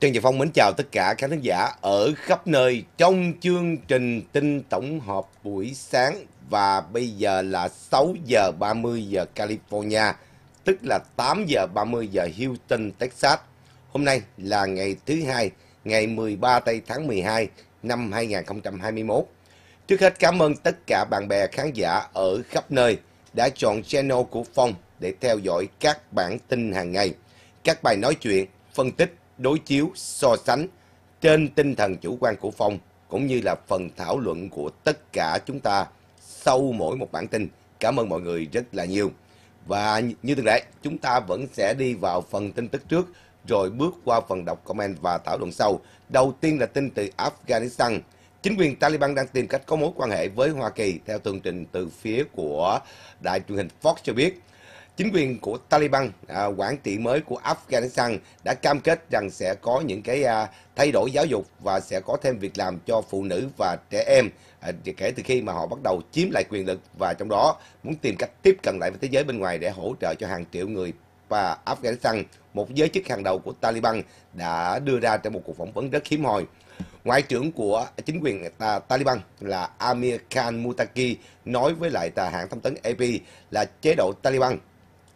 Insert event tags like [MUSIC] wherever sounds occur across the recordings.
Trần Nhật Phong mến chào tất cả các khán giả ở khắp nơi trong chương trình tin tổng hợp buổi sáng và bây giờ là 6 giờ 30 giờ California, tức là 8 giờ 30 giờ Houston, Texas. Hôm nay là ngày thứ hai, ngày 13 tây tháng 12 năm 2021. Trước hết cảm ơn tất cả bạn bè khán giả ở khắp nơi đã chọn channel của Phong để theo dõi các bản tin hàng ngày, các bài nói chuyện, phân tích đối chiếu, so sánh trên tinh thần chủ quan của Phong cũng như là phần thảo luận của tất cả chúng ta sau mỗi một bản tin. Cảm ơn mọi người rất là nhiều. Và như thường lệ, chúng ta vẫn sẽ đi vào phần tin tức trước rồi bước qua phần đọc comment và thảo luận sau. Đầu tiên là tin từ Afghanistan. Chính quyền Taliban đang tìm cách có mối quan hệ với Hoa Kỳ theo tường trình từ phía của đài truyền hình Fox cho biết. Chính quyền của Taliban, à, quản trị mới của Afghanistan đã cam kết rằng sẽ có những cái à, thay đổi giáo dục và sẽ có thêm việc làm cho phụ nữ và trẻ em à, kể từ khi mà họ bắt đầu chiếm lại quyền lực và trong đó muốn tìm cách tiếp cận lại với thế giới bên ngoài để hỗ trợ cho hàng triệu người và Afghanistan, một giới chức hàng đầu của Taliban đã đưa ra trong một cuộc phỏng vấn rất hiếm hoi. Ngoại trưởng của chính quyền ta, à, Taliban là Amir Khan Mutaki nói với lại tà hãng thông tấn AP là chế độ Taliban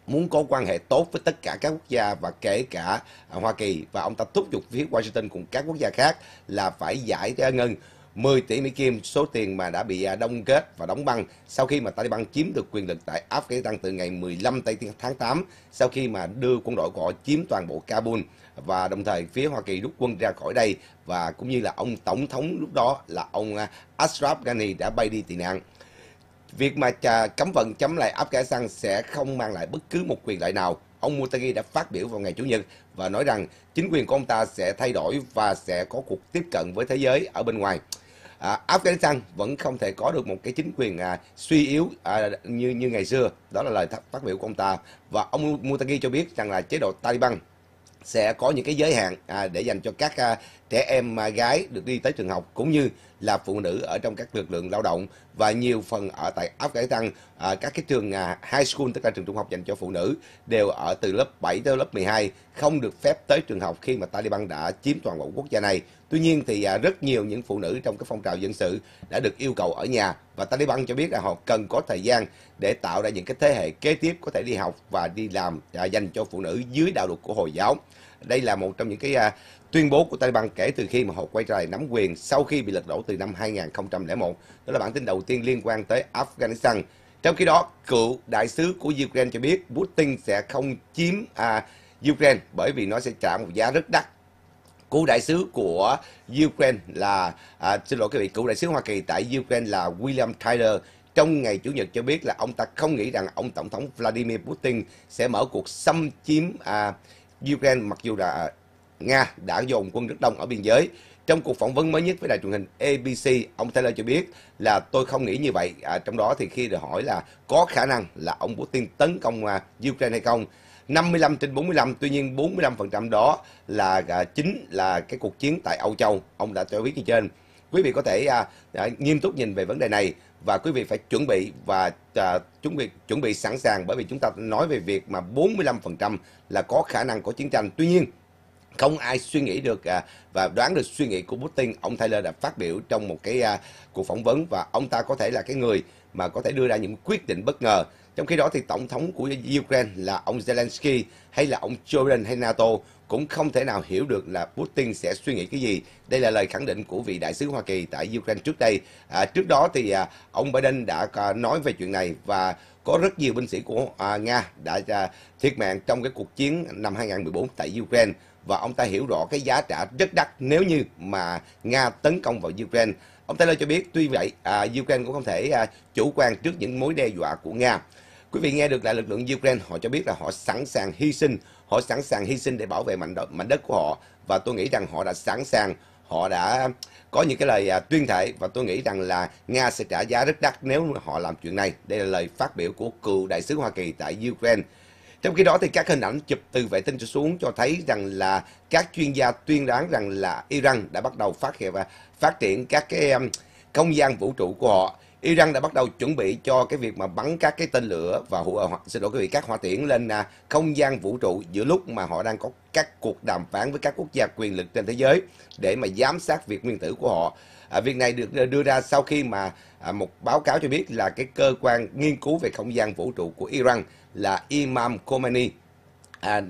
muốn có quan hệ tốt với tất cả các quốc gia và kể cả à, Hoa Kỳ và ông ta thúc giục phía Washington cùng các quốc gia khác là phải giải ngân 10 tỷ Mỹ Kim số tiền mà đã bị à, đông kết và đóng băng sau khi mà Taliban chiếm được quyền lực tại Afghanistan từ ngày 15 tây tháng 8 sau khi mà đưa quân đội của họ chiếm toàn bộ Kabul và đồng thời phía Hoa Kỳ rút quân ra khỏi đây và cũng như là ông tổng thống lúc đó là ông à, Ashraf Ghani đã bay đi tị nạn. Việc mà cấm vận chấm lại áp giá xăng sẽ không mang lại bất cứ một quyền lợi nào. Ông Mutagi đã phát biểu vào ngày Chủ nhật và nói rằng chính quyền của ông ta sẽ thay đổi và sẽ có cuộc tiếp cận với thế giới ở bên ngoài. À, Afghanistan vẫn không thể có được một cái chính quyền à, suy yếu à, như như ngày xưa. Đó là lời phát biểu của ông ta. Và ông Mutagi cho biết rằng là chế độ Taliban sẽ có những cái giới hạn à, để dành cho các à, trẻ em à, gái được đi tới trường học cũng như là phụ nữ ở trong các lực lượng lao động và nhiều phần ở tại Afghanistan à, các cái trường à, high school tức là trường trung học dành cho phụ nữ đều ở từ lớp 7 tới lớp 12 không được phép tới trường học khi mà Taliban đã chiếm toàn bộ quốc gia này. Tuy nhiên thì à, rất nhiều những phụ nữ trong cái phong trào dân sự đã được yêu cầu ở nhà và Taliban cho biết là họ cần có thời gian để tạo ra những cái thế hệ kế tiếp có thể đi học và đi làm à, dành cho phụ nữ dưới đạo luật của Hồi giáo. Đây là một trong những cái à, Tuyên bố của Taliban kể từ khi mà họ quay trở lại nắm quyền sau khi bị lật đổ từ năm 2001, đó là bản tin đầu tiên liên quan tới Afghanistan. Trong khi đó, cựu đại sứ của Ukraine cho biết Putin sẽ không chiếm à, Ukraine bởi vì nó sẽ trả một giá rất đắt. Cựu đại sứ của Ukraine là, à, xin lỗi quý vị, cựu đại sứ Hoa Kỳ tại Ukraine là William Tyler trong ngày Chủ nhật cho biết là ông ta không nghĩ rằng ông Tổng thống Vladimir Putin sẽ mở cuộc xâm chiếm à, Ukraine mặc dù là Nga đã dồn quân rất đông ở biên giới. Trong cuộc phỏng vấn mới nhất với đài truyền hình ABC, ông Taylor cho biết là tôi không nghĩ như vậy. À, trong đó thì khi được hỏi là có khả năng là ông Putin tấn công à, Ukraine hay không, 55 trên 45, tuy nhiên 45% đó là à, chính là cái cuộc chiến tại Âu Châu. Ông đã cho biết như trên. Quý vị có thể à, à, nghiêm túc nhìn về vấn đề này và quý vị phải chuẩn bị và à, chuẩn bị chuẩn bị sẵn sàng bởi vì chúng ta nói về việc mà 45% là có khả năng có chiến tranh. Tuy nhiên không ai suy nghĩ được à, và đoán được suy nghĩ của Putin ông Taylor đã phát biểu trong một cái à, cuộc phỏng vấn và ông ta có thể là cái người mà có thể đưa ra những quyết định bất ngờ trong khi đó thì tổng thống của Ukraine là ông Zelensky hay là ông Joe Biden hay NATO cũng không thể nào hiểu được là Putin sẽ suy nghĩ cái gì. Đây là lời khẳng định của vị đại sứ Hoa Kỳ tại Ukraine trước đây. À, trước đó thì à, ông Biden đã à, nói về chuyện này và có rất nhiều binh sĩ của à, Nga đã à, thiệt mạng trong cái cuộc chiến năm 2014 tại Ukraine và ông ta hiểu rõ cái giá trả rất đắt nếu như mà Nga tấn công vào Ukraine. Ông Taylor cho biết tuy vậy à, Ukraine cũng không thể à, chủ quan trước những mối đe dọa của Nga. Quý vị nghe được là lực lượng Ukraine họ cho biết là họ sẵn sàng hy sinh, họ sẵn sàng hy sinh để bảo vệ mảnh đất, mảnh đất của họ và tôi nghĩ rằng họ đã sẵn sàng, họ đã có những cái lời à, tuyên thệ và tôi nghĩ rằng là Nga sẽ trả giá rất đắt nếu họ làm chuyện này. Đây là lời phát biểu của cựu đại sứ Hoa Kỳ tại Ukraine trong khi đó thì các hình ảnh chụp từ vệ tinh trở xuống cho thấy rằng là các chuyên gia tuyên đoán rằng là Iran đã bắt đầu phát hiện và phát triển các cái um, không gian vũ trụ của họ. Iran đã bắt đầu chuẩn bị cho cái việc mà bắn các cái tên lửa và à, xin lỗi quý vị các hỏa tiễn lên à, không gian vũ trụ giữa lúc mà họ đang có các cuộc đàm phán với các quốc gia quyền lực trên thế giới để mà giám sát việc nguyên tử của họ. À, việc này được ờ, đưa ra sau khi mà à, một báo cáo cho biết là cái cơ quan nghiên cứu về không gian vũ trụ của Iran là Imam Khomeini à,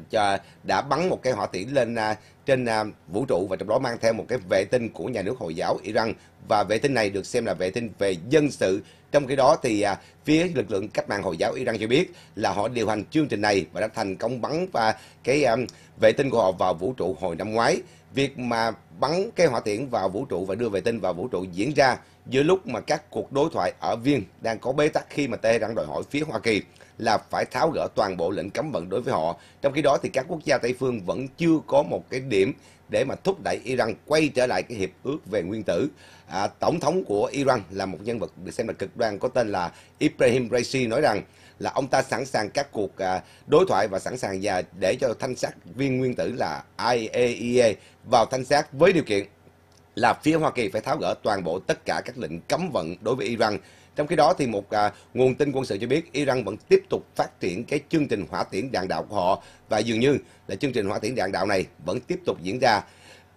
đã bắn một cái hỏa tiễn lên à, trên à, vũ trụ và trong đó mang theo một cái vệ tinh của nhà nước hồi giáo Iran và vệ tinh này được xem là vệ tinh về dân sự trong khi đó thì à, phía lực lượng cách mạng hồi giáo Iran cho biết là họ điều hành chương trình này và đã thành công bắn và cái à, vệ tinh của họ vào vũ trụ hồi năm ngoái việc mà bắn cái hỏa tiễn vào vũ trụ và đưa vệ tinh vào vũ trụ diễn ra giữa lúc mà các cuộc đối thoại ở Viên đang có bế tắc khi mà Tehran đòi hỏi phía Hoa Kỳ là phải tháo gỡ toàn bộ lệnh cấm vận đối với họ. Trong khi đó thì các quốc gia Tây phương vẫn chưa có một cái điểm để mà thúc đẩy Iran quay trở lại cái hiệp ước về nguyên tử. À, tổng thống của Iran là một nhân vật được xem là cực đoan có tên là Ibrahim Raisi nói rằng là ông ta sẵn sàng các cuộc à, đối thoại và sẵn sàng và để cho thanh sát viên nguyên tử là IAEA e vào thanh sát với điều kiện là phía Hoa Kỳ phải tháo gỡ toàn bộ tất cả các lệnh cấm vận đối với Iran. Trong khi đó thì một à, nguồn tin quân sự cho biết Iran vẫn tiếp tục phát triển cái chương trình hỏa tiễn đạn đạo của họ và dường như là chương trình hỏa tiễn đạn đạo này vẫn tiếp tục diễn ra.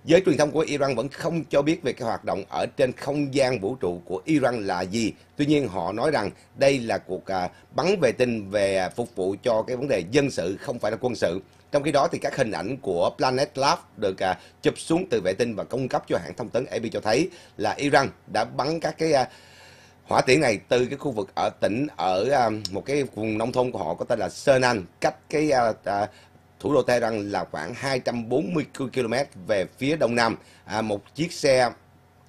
Giới truyền thông của Iran vẫn không cho biết về cái hoạt động ở trên không gian vũ trụ của Iran là gì. Tuy nhiên họ nói rằng đây là cuộc à, bắn vệ tinh về phục vụ cho cái vấn đề dân sự không phải là quân sự. Trong khi đó thì các hình ảnh của Planet Lab được à, chụp xuống từ vệ tinh và cung cấp cho hãng thông tấn AP cho thấy là Iran đã bắn các cái à, hỏa tiễn này từ cái khu vực ở tỉnh ở một cái vùng nông thôn của họ có tên là Sernan cách cái thủ đô Tehran là khoảng 240 km về phía đông nam. À, một chiếc xe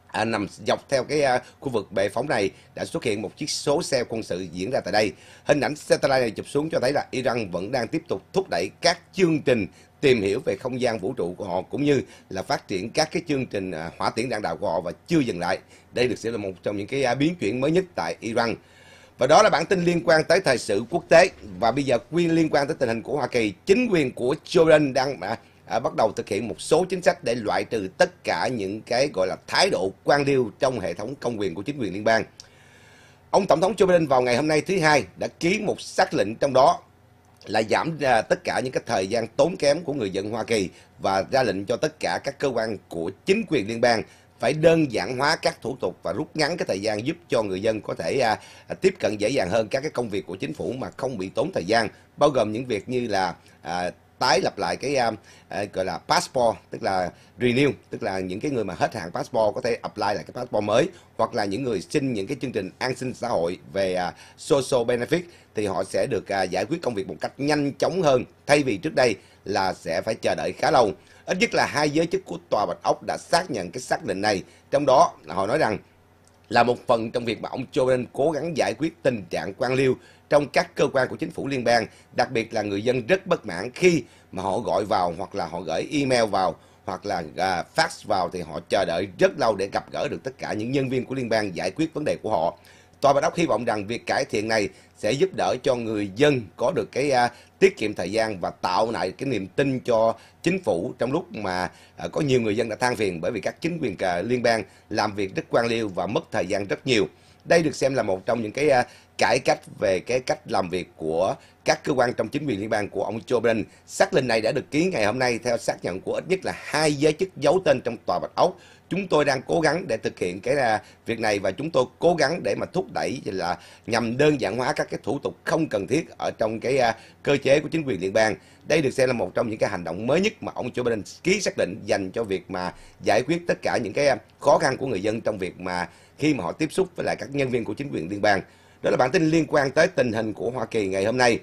à, nằm dọc theo cái à, khu vực bệ phóng này đã xuất hiện một chiếc số xe quân sự diễn ra tại đây. Hình ảnh satellite này chụp xuống cho thấy là Iran vẫn đang tiếp tục thúc đẩy các chương trình tìm hiểu về không gian vũ trụ của họ cũng như là phát triển các cái chương trình à, hỏa tiễn đạn đạo của họ và chưa dừng lại. Đây được xem là một trong những cái à, biến chuyển mới nhất tại Iran. Và đó là bản tin liên quan tới thời sự quốc tế. Và bây giờ quy liên quan tới tình hình của Hoa Kỳ, chính quyền của Jordan đang à, à, bắt đầu thực hiện một số chính sách để loại trừ tất cả những cái gọi là thái độ quan liêu trong hệ thống công quyền của chính quyền liên bang. Ông Tổng thống Joe Biden vào ngày hôm nay thứ hai đã ký một xác lệnh trong đó là giảm ra tất cả những cái thời gian tốn kém của người dân Hoa Kỳ và ra lệnh cho tất cả các cơ quan của chính quyền liên bang phải đơn giản hóa các thủ tục và rút ngắn cái thời gian giúp cho người dân có thể à, à, tiếp cận dễ dàng hơn các cái công việc của chính phủ mà không bị tốn thời gian bao gồm những việc như là à, tái lập lại cái à, à, gọi là passport tức là renew tức là những cái người mà hết hạn passport có thể apply lại cái passport mới hoặc là những người xin những cái chương trình an sinh xã hội về à, social benefit thì họ sẽ được à, giải quyết công việc một cách nhanh chóng hơn thay vì trước đây là sẽ phải chờ đợi khá lâu Ít nhất là hai giới chức của Tòa Bạch Ốc đã xác nhận cái xác định này. Trong đó, họ nói rằng là một phần trong việc mà ông Joe Biden cố gắng giải quyết tình trạng quan liêu trong các cơ quan của chính phủ liên bang, đặc biệt là người dân rất bất mãn khi mà họ gọi vào hoặc là họ gửi email vào hoặc là uh, fax vào thì họ chờ đợi rất lâu để gặp gỡ được tất cả những nhân viên của liên bang giải quyết vấn đề của họ. Tòa Bạch Ốc hy vọng rằng việc cải thiện này sẽ giúp đỡ cho người dân có được cái à, tiết kiệm thời gian và tạo lại cái niềm tin cho chính phủ trong lúc mà à, có nhiều người dân đã than phiền bởi vì các chính quyền à, liên bang làm việc rất quan liêu và mất thời gian rất nhiều. Đây được xem là một trong những cái à, cải cách về cái cách làm việc của các cơ quan trong chính quyền liên bang của ông Joe Biden. Xác lệnh này đã được ký ngày hôm nay theo xác nhận của ít nhất là hai giới chức giấu tên trong tòa Bạch Ốc chúng tôi đang cố gắng để thực hiện cái là việc này và chúng tôi cố gắng để mà thúc đẩy là nhằm đơn giản hóa các cái thủ tục không cần thiết ở trong cái à, cơ chế của chính quyền liên bang. Đây được xem là một trong những cái hành động mới nhất mà ông Joe Biden ký xác định dành cho việc mà giải quyết tất cả những cái à, khó khăn của người dân trong việc mà khi mà họ tiếp xúc với lại các nhân viên của chính quyền liên bang. Đó là bản tin liên quan tới tình hình của Hoa Kỳ ngày hôm nay.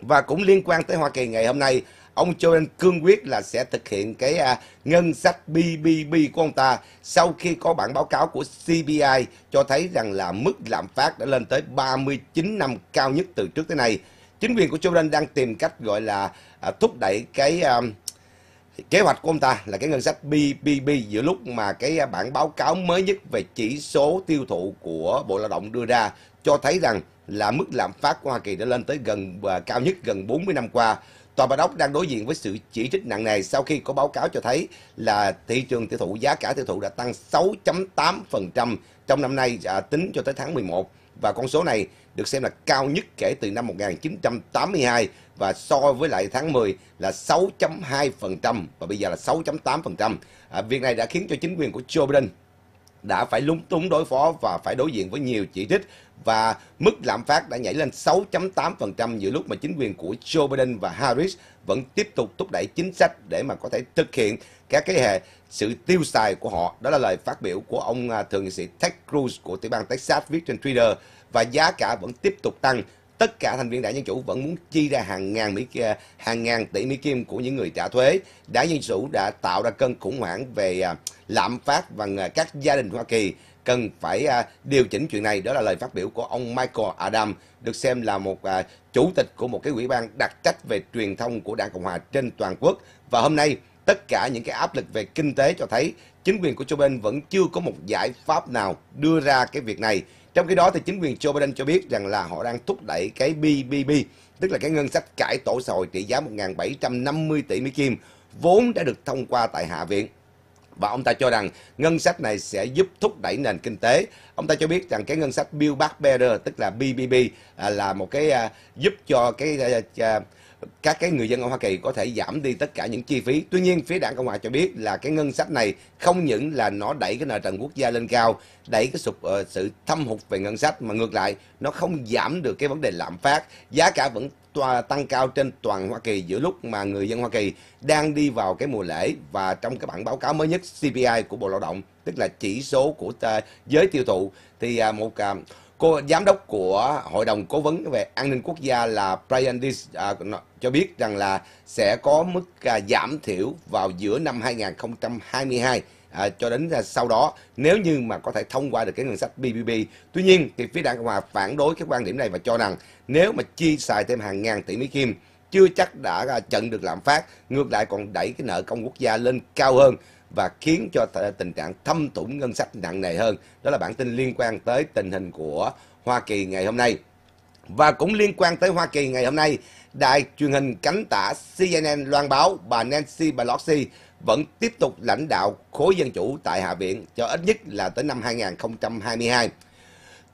Và cũng liên quan tới Hoa Kỳ ngày hôm nay ông joe biden cương quyết là sẽ thực hiện cái à, ngân sách BBB của ông ta sau khi có bản báo cáo của CBI cho thấy rằng là mức lạm phát đã lên tới 39 năm cao nhất từ trước tới nay. Chính quyền của joe biden đang tìm cách gọi là à, thúc đẩy cái à, kế hoạch của ông ta là cái ngân sách BBB giữa lúc mà cái à, bản báo cáo mới nhất về chỉ số tiêu thụ của Bộ Lao động đưa ra cho thấy rằng là mức lạm phát của Hoa Kỳ đã lên tới gần à, cao nhất gần 40 năm qua. Tòa Bà Đốc đang đối diện với sự chỉ trích nặng nề sau khi có báo cáo cho thấy là thị trường tiêu thụ, giá cả tiêu thụ đã tăng 6.8% trong năm nay à, tính cho tới tháng 11 và con số này được xem là cao nhất kể từ năm 1982 và so với lại tháng 10 là 6.2% và bây giờ là 6.8%. À, việc này đã khiến cho chính quyền của Joe Biden đã phải lúng túng đối phó và phải đối diện với nhiều chỉ trích và mức lạm phát đã nhảy lên 6.8% giữa lúc mà chính quyền của Joe Biden và Harris vẫn tiếp tục thúc đẩy chính sách để mà có thể thực hiện các cái hệ sự tiêu xài của họ. Đó là lời phát biểu của ông à, thượng nghị sĩ Ted Cruz của tiểu bang Texas viết trên Twitter và giá cả vẫn tiếp tục tăng. Tất cả thành viên đảng Dân Chủ vẫn muốn chi ra hàng ngàn Mỹ à, hàng ngàn tỷ Mỹ Kim của những người trả thuế. Đảng Dân Chủ đã tạo ra cơn khủng hoảng về à, lạm phát và các gia đình Hoa Kỳ cần phải à, điều chỉnh chuyện này. Đó là lời phát biểu của ông Michael Adam, được xem là một à, chủ tịch của một cái ủy ban đặc trách về truyền thông của Đảng Cộng Hòa trên toàn quốc. Và hôm nay, tất cả những cái áp lực về kinh tế cho thấy chính quyền của Joe Biden vẫn chưa có một giải pháp nào đưa ra cái việc này. Trong khi đó thì chính quyền Joe Biden cho biết rằng là họ đang thúc đẩy cái BBB, tức là cái ngân sách cải tổ xã hội trị giá 1.750 tỷ Mỹ Kim, vốn đã được thông qua tại Hạ viện và ông ta cho rằng ngân sách này sẽ giúp thúc đẩy nền kinh tế. Ông ta cho biết rằng cái ngân sách Build Back Better tức là BBB à, là một cái à, giúp cho cái à, các cái người dân ở Hoa Kỳ có thể giảm đi tất cả những chi phí. Tuy nhiên, phía đảng Cộng hòa cho biết là cái ngân sách này không những là nó đẩy cái nợ trần quốc gia lên cao, đẩy cái sụp, uh, sự thâm hụt về ngân sách mà ngược lại nó không giảm được cái vấn đề lạm phát, giá cả vẫn toa tăng cao trên toàn Hoa Kỳ giữa lúc mà người dân Hoa Kỳ đang đi vào cái mùa lễ và trong cái bản báo cáo mới nhất CPI của Bộ Lao động tức là chỉ số của à, giới tiêu thụ thì à, một à, cô giám đốc của hội đồng cố vấn về an ninh quốc gia là Brian Dis cho biết rằng là sẽ có mức giảm thiểu vào giữa năm 2022 à, cho đến à, sau đó nếu như mà có thể thông qua được cái ngân sách BBB Tuy nhiên thì phía Đảng Cộng Hòa phản đối cái quan điểm này và cho rằng nếu mà chi xài thêm hàng ngàn tỷ Mỹ Kim chưa chắc đã chặn à, được lạm phát, ngược lại còn đẩy cái nợ công quốc gia lên cao hơn và khiến cho tình trạng thâm tủng ngân sách nặng nề hơn. Đó là bản tin liên quan tới tình hình của Hoa Kỳ ngày hôm nay. Và cũng liên quan tới Hoa Kỳ ngày hôm nay, đài truyền hình cánh tả CNN loan báo bà Nancy Pelosi vẫn tiếp tục lãnh đạo khối dân chủ tại Hạ viện cho ít nhất là tới năm 2022.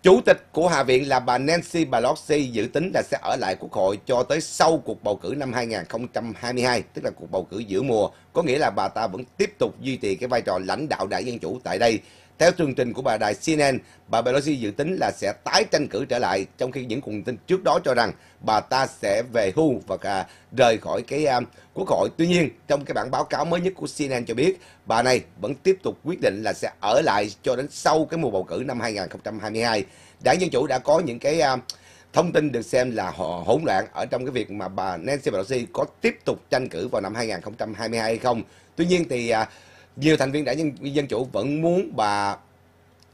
Chủ tịch của Hạ viện là bà Nancy Pelosi dự tính là sẽ ở lại Quốc hội cho tới sau cuộc bầu cử năm 2022, tức là cuộc bầu cử giữa mùa, có nghĩa là bà ta vẫn tiếp tục duy trì cái vai trò lãnh đạo đảng Dân Chủ tại đây theo chương trình của bà đài CNN, bà Pelosi dự tính là sẽ tái tranh cử trở lại, trong khi những nguồn tin trước đó cho rằng bà ta sẽ về hưu và cả rời khỏi cái um, quốc hội. Tuy nhiên, trong cái bản báo cáo mới nhất của CNN cho biết, bà này vẫn tiếp tục quyết định là sẽ ở lại cho đến sau cái mùa bầu cử năm 2022. Đảng Dân Chủ đã có những cái um, thông tin được xem là hỗn loạn ở trong cái việc mà bà Nancy Pelosi có tiếp tục tranh cử vào năm 2022 hay không. Tuy nhiên thì uh, nhiều thành viên đảng dân, dân chủ vẫn muốn bà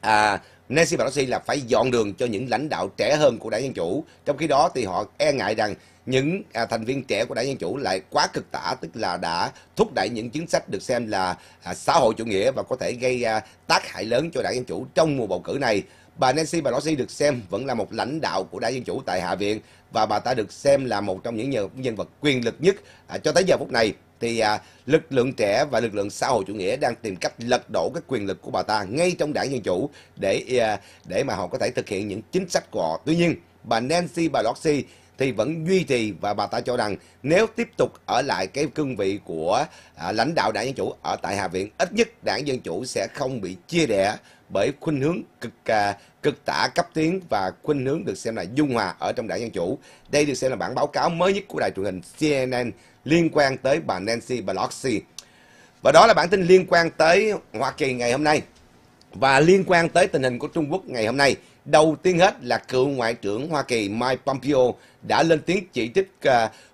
à, Nancy Pelosi là phải dọn đường cho những lãnh đạo trẻ hơn của đảng Dân Chủ. Trong khi đó thì họ e ngại rằng những à, thành viên trẻ của đảng Dân Chủ lại quá cực tả, tức là đã thúc đẩy những chính sách được xem là à, xã hội chủ nghĩa và có thể gây à, tác hại lớn cho đảng Dân Chủ trong mùa bầu cử này. Bà Nancy Pelosi được xem vẫn là một lãnh đạo của đảng Dân Chủ tại Hạ viện và bà ta được xem là một trong những nhân vật quyền lực nhất à, cho tới giờ phút này thì à, lực lượng trẻ và lực lượng xã hội chủ nghĩa đang tìm cách lật đổ các quyền lực của bà ta ngay trong đảng Dân Chủ để à, để mà họ có thể thực hiện những chính sách của họ. Tuy nhiên, bà Nancy Pelosi thì vẫn duy trì và bà ta cho rằng nếu tiếp tục ở lại cái cương vị của à, lãnh đạo đảng Dân Chủ ở tại Hạ viện, ít nhất đảng Dân Chủ sẽ không bị chia rẽ bởi khuynh hướng cực à, cực tả cấp tiến và khuynh hướng được xem là dung hòa ở trong đảng Dân Chủ. Đây được xem là bản báo cáo mới nhất của đài truyền hình CNN liên quan tới bà Nancy Pelosi. Và đó là bản tin liên quan tới Hoa Kỳ ngày hôm nay và liên quan tới tình hình của Trung Quốc ngày hôm nay. Đầu tiên hết là cựu Ngoại trưởng Hoa Kỳ Mike Pompeo đã lên tiếng chỉ trích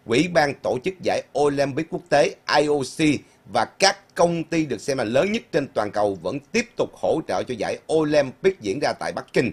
Quỹ à, ban tổ chức giải Olympic quốc tế IOC và các công ty được xem là lớn nhất trên toàn cầu vẫn tiếp tục hỗ trợ cho giải Olympic diễn ra tại Bắc Kinh.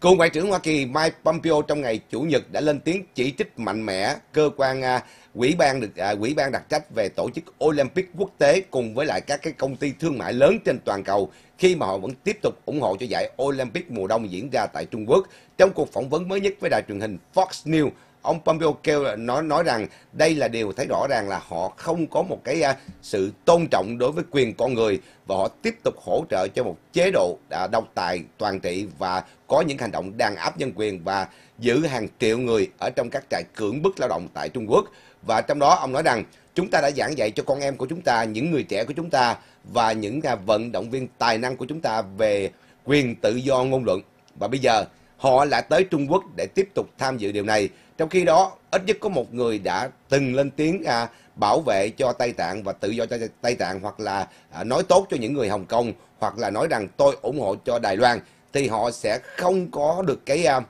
Cựu Ngoại trưởng Hoa Kỳ Mike Pompeo trong ngày Chủ nhật đã lên tiếng chỉ trích mạnh mẽ cơ quan à, quỹ ban được à, quỹ ban đặc trách về tổ chức Olympic quốc tế cùng với lại các cái công ty thương mại lớn trên toàn cầu khi mà họ vẫn tiếp tục ủng hộ cho giải Olympic mùa đông diễn ra tại Trung Quốc. Trong cuộc phỏng vấn mới nhất với đài truyền hình Fox News, ông Pompeo kêu là nói nói rằng đây là điều thấy rõ ràng là họ không có một cái à, sự tôn trọng đối với quyền con người và họ tiếp tục hỗ trợ cho một chế độ à, độc tài toàn trị và có những hành động đàn áp nhân quyền và giữ hàng triệu người ở trong các trại cưỡng bức lao động tại Trung Quốc và trong đó ông nói rằng chúng ta đã giảng dạy cho con em của chúng ta, những người trẻ của chúng ta và những à, vận động viên tài năng của chúng ta về quyền tự do ngôn luận và bây giờ họ lại tới Trung Quốc để tiếp tục tham dự điều này trong khi đó, ít nhất có một người đã từng lên tiếng à, bảo vệ cho Tây Tạng và tự do cho Tây Tạng hoặc là à, nói tốt cho những người Hồng Kông hoặc là nói rằng tôi ủng hộ cho Đài Loan thì họ sẽ không có được cái à,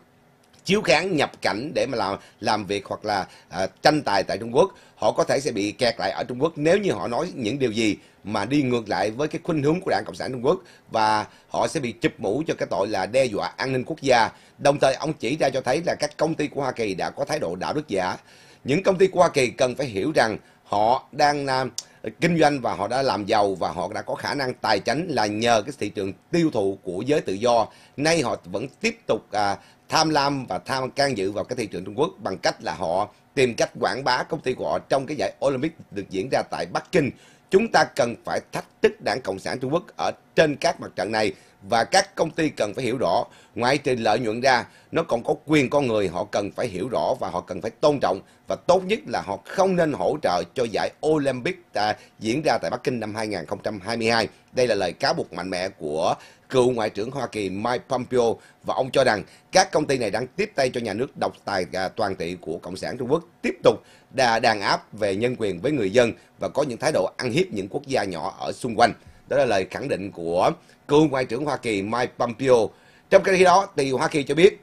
chiếu kháng nhập cảnh để mà làm làm việc hoặc là à, tranh tài tại Trung Quốc họ có thể sẽ bị kẹt lại ở Trung Quốc nếu như họ nói những điều gì mà đi ngược lại với cái khuynh hướng của đảng cộng sản trung quốc và họ sẽ bị chụp mũ cho cái tội là đe dọa an ninh quốc gia đồng thời ông chỉ ra cho thấy là các công ty của hoa kỳ đã có thái độ đạo đức giả những công ty của hoa kỳ cần phải hiểu rằng họ đang làm à, kinh doanh và họ đã làm giàu và họ đã có khả năng tài chính là nhờ cái thị trường tiêu thụ của giới tự do nay họ vẫn tiếp tục à, tham lam và tham can dự vào cái thị trường Trung Quốc bằng cách là họ tìm cách quảng bá công ty của họ trong cái giải Olympic được diễn ra tại Bắc Kinh. Chúng ta cần phải thách thức đảng Cộng sản Trung Quốc ở trên các mặt trận này và các công ty cần phải hiểu rõ ngoại trừ lợi nhuận ra nó còn có quyền con người họ cần phải hiểu rõ và họ cần phải tôn trọng và tốt nhất là họ không nên hỗ trợ cho giải Olympic à, diễn ra tại Bắc Kinh năm 2022 đây là lời cáo buộc mạnh mẽ của cựu ngoại trưởng Hoa Kỳ Mike Pompeo và ông cho rằng các công ty này đang tiếp tay cho nhà nước độc tài à, toàn trị của cộng sản Trung Quốc tiếp tục đà đàn áp về nhân quyền với người dân và có những thái độ ăn hiếp những quốc gia nhỏ ở xung quanh đó là lời khẳng định của cựu Ngoại trưởng Hoa Kỳ Mike Pompeo. Trong khi đó, thì Hoa Kỳ cho biết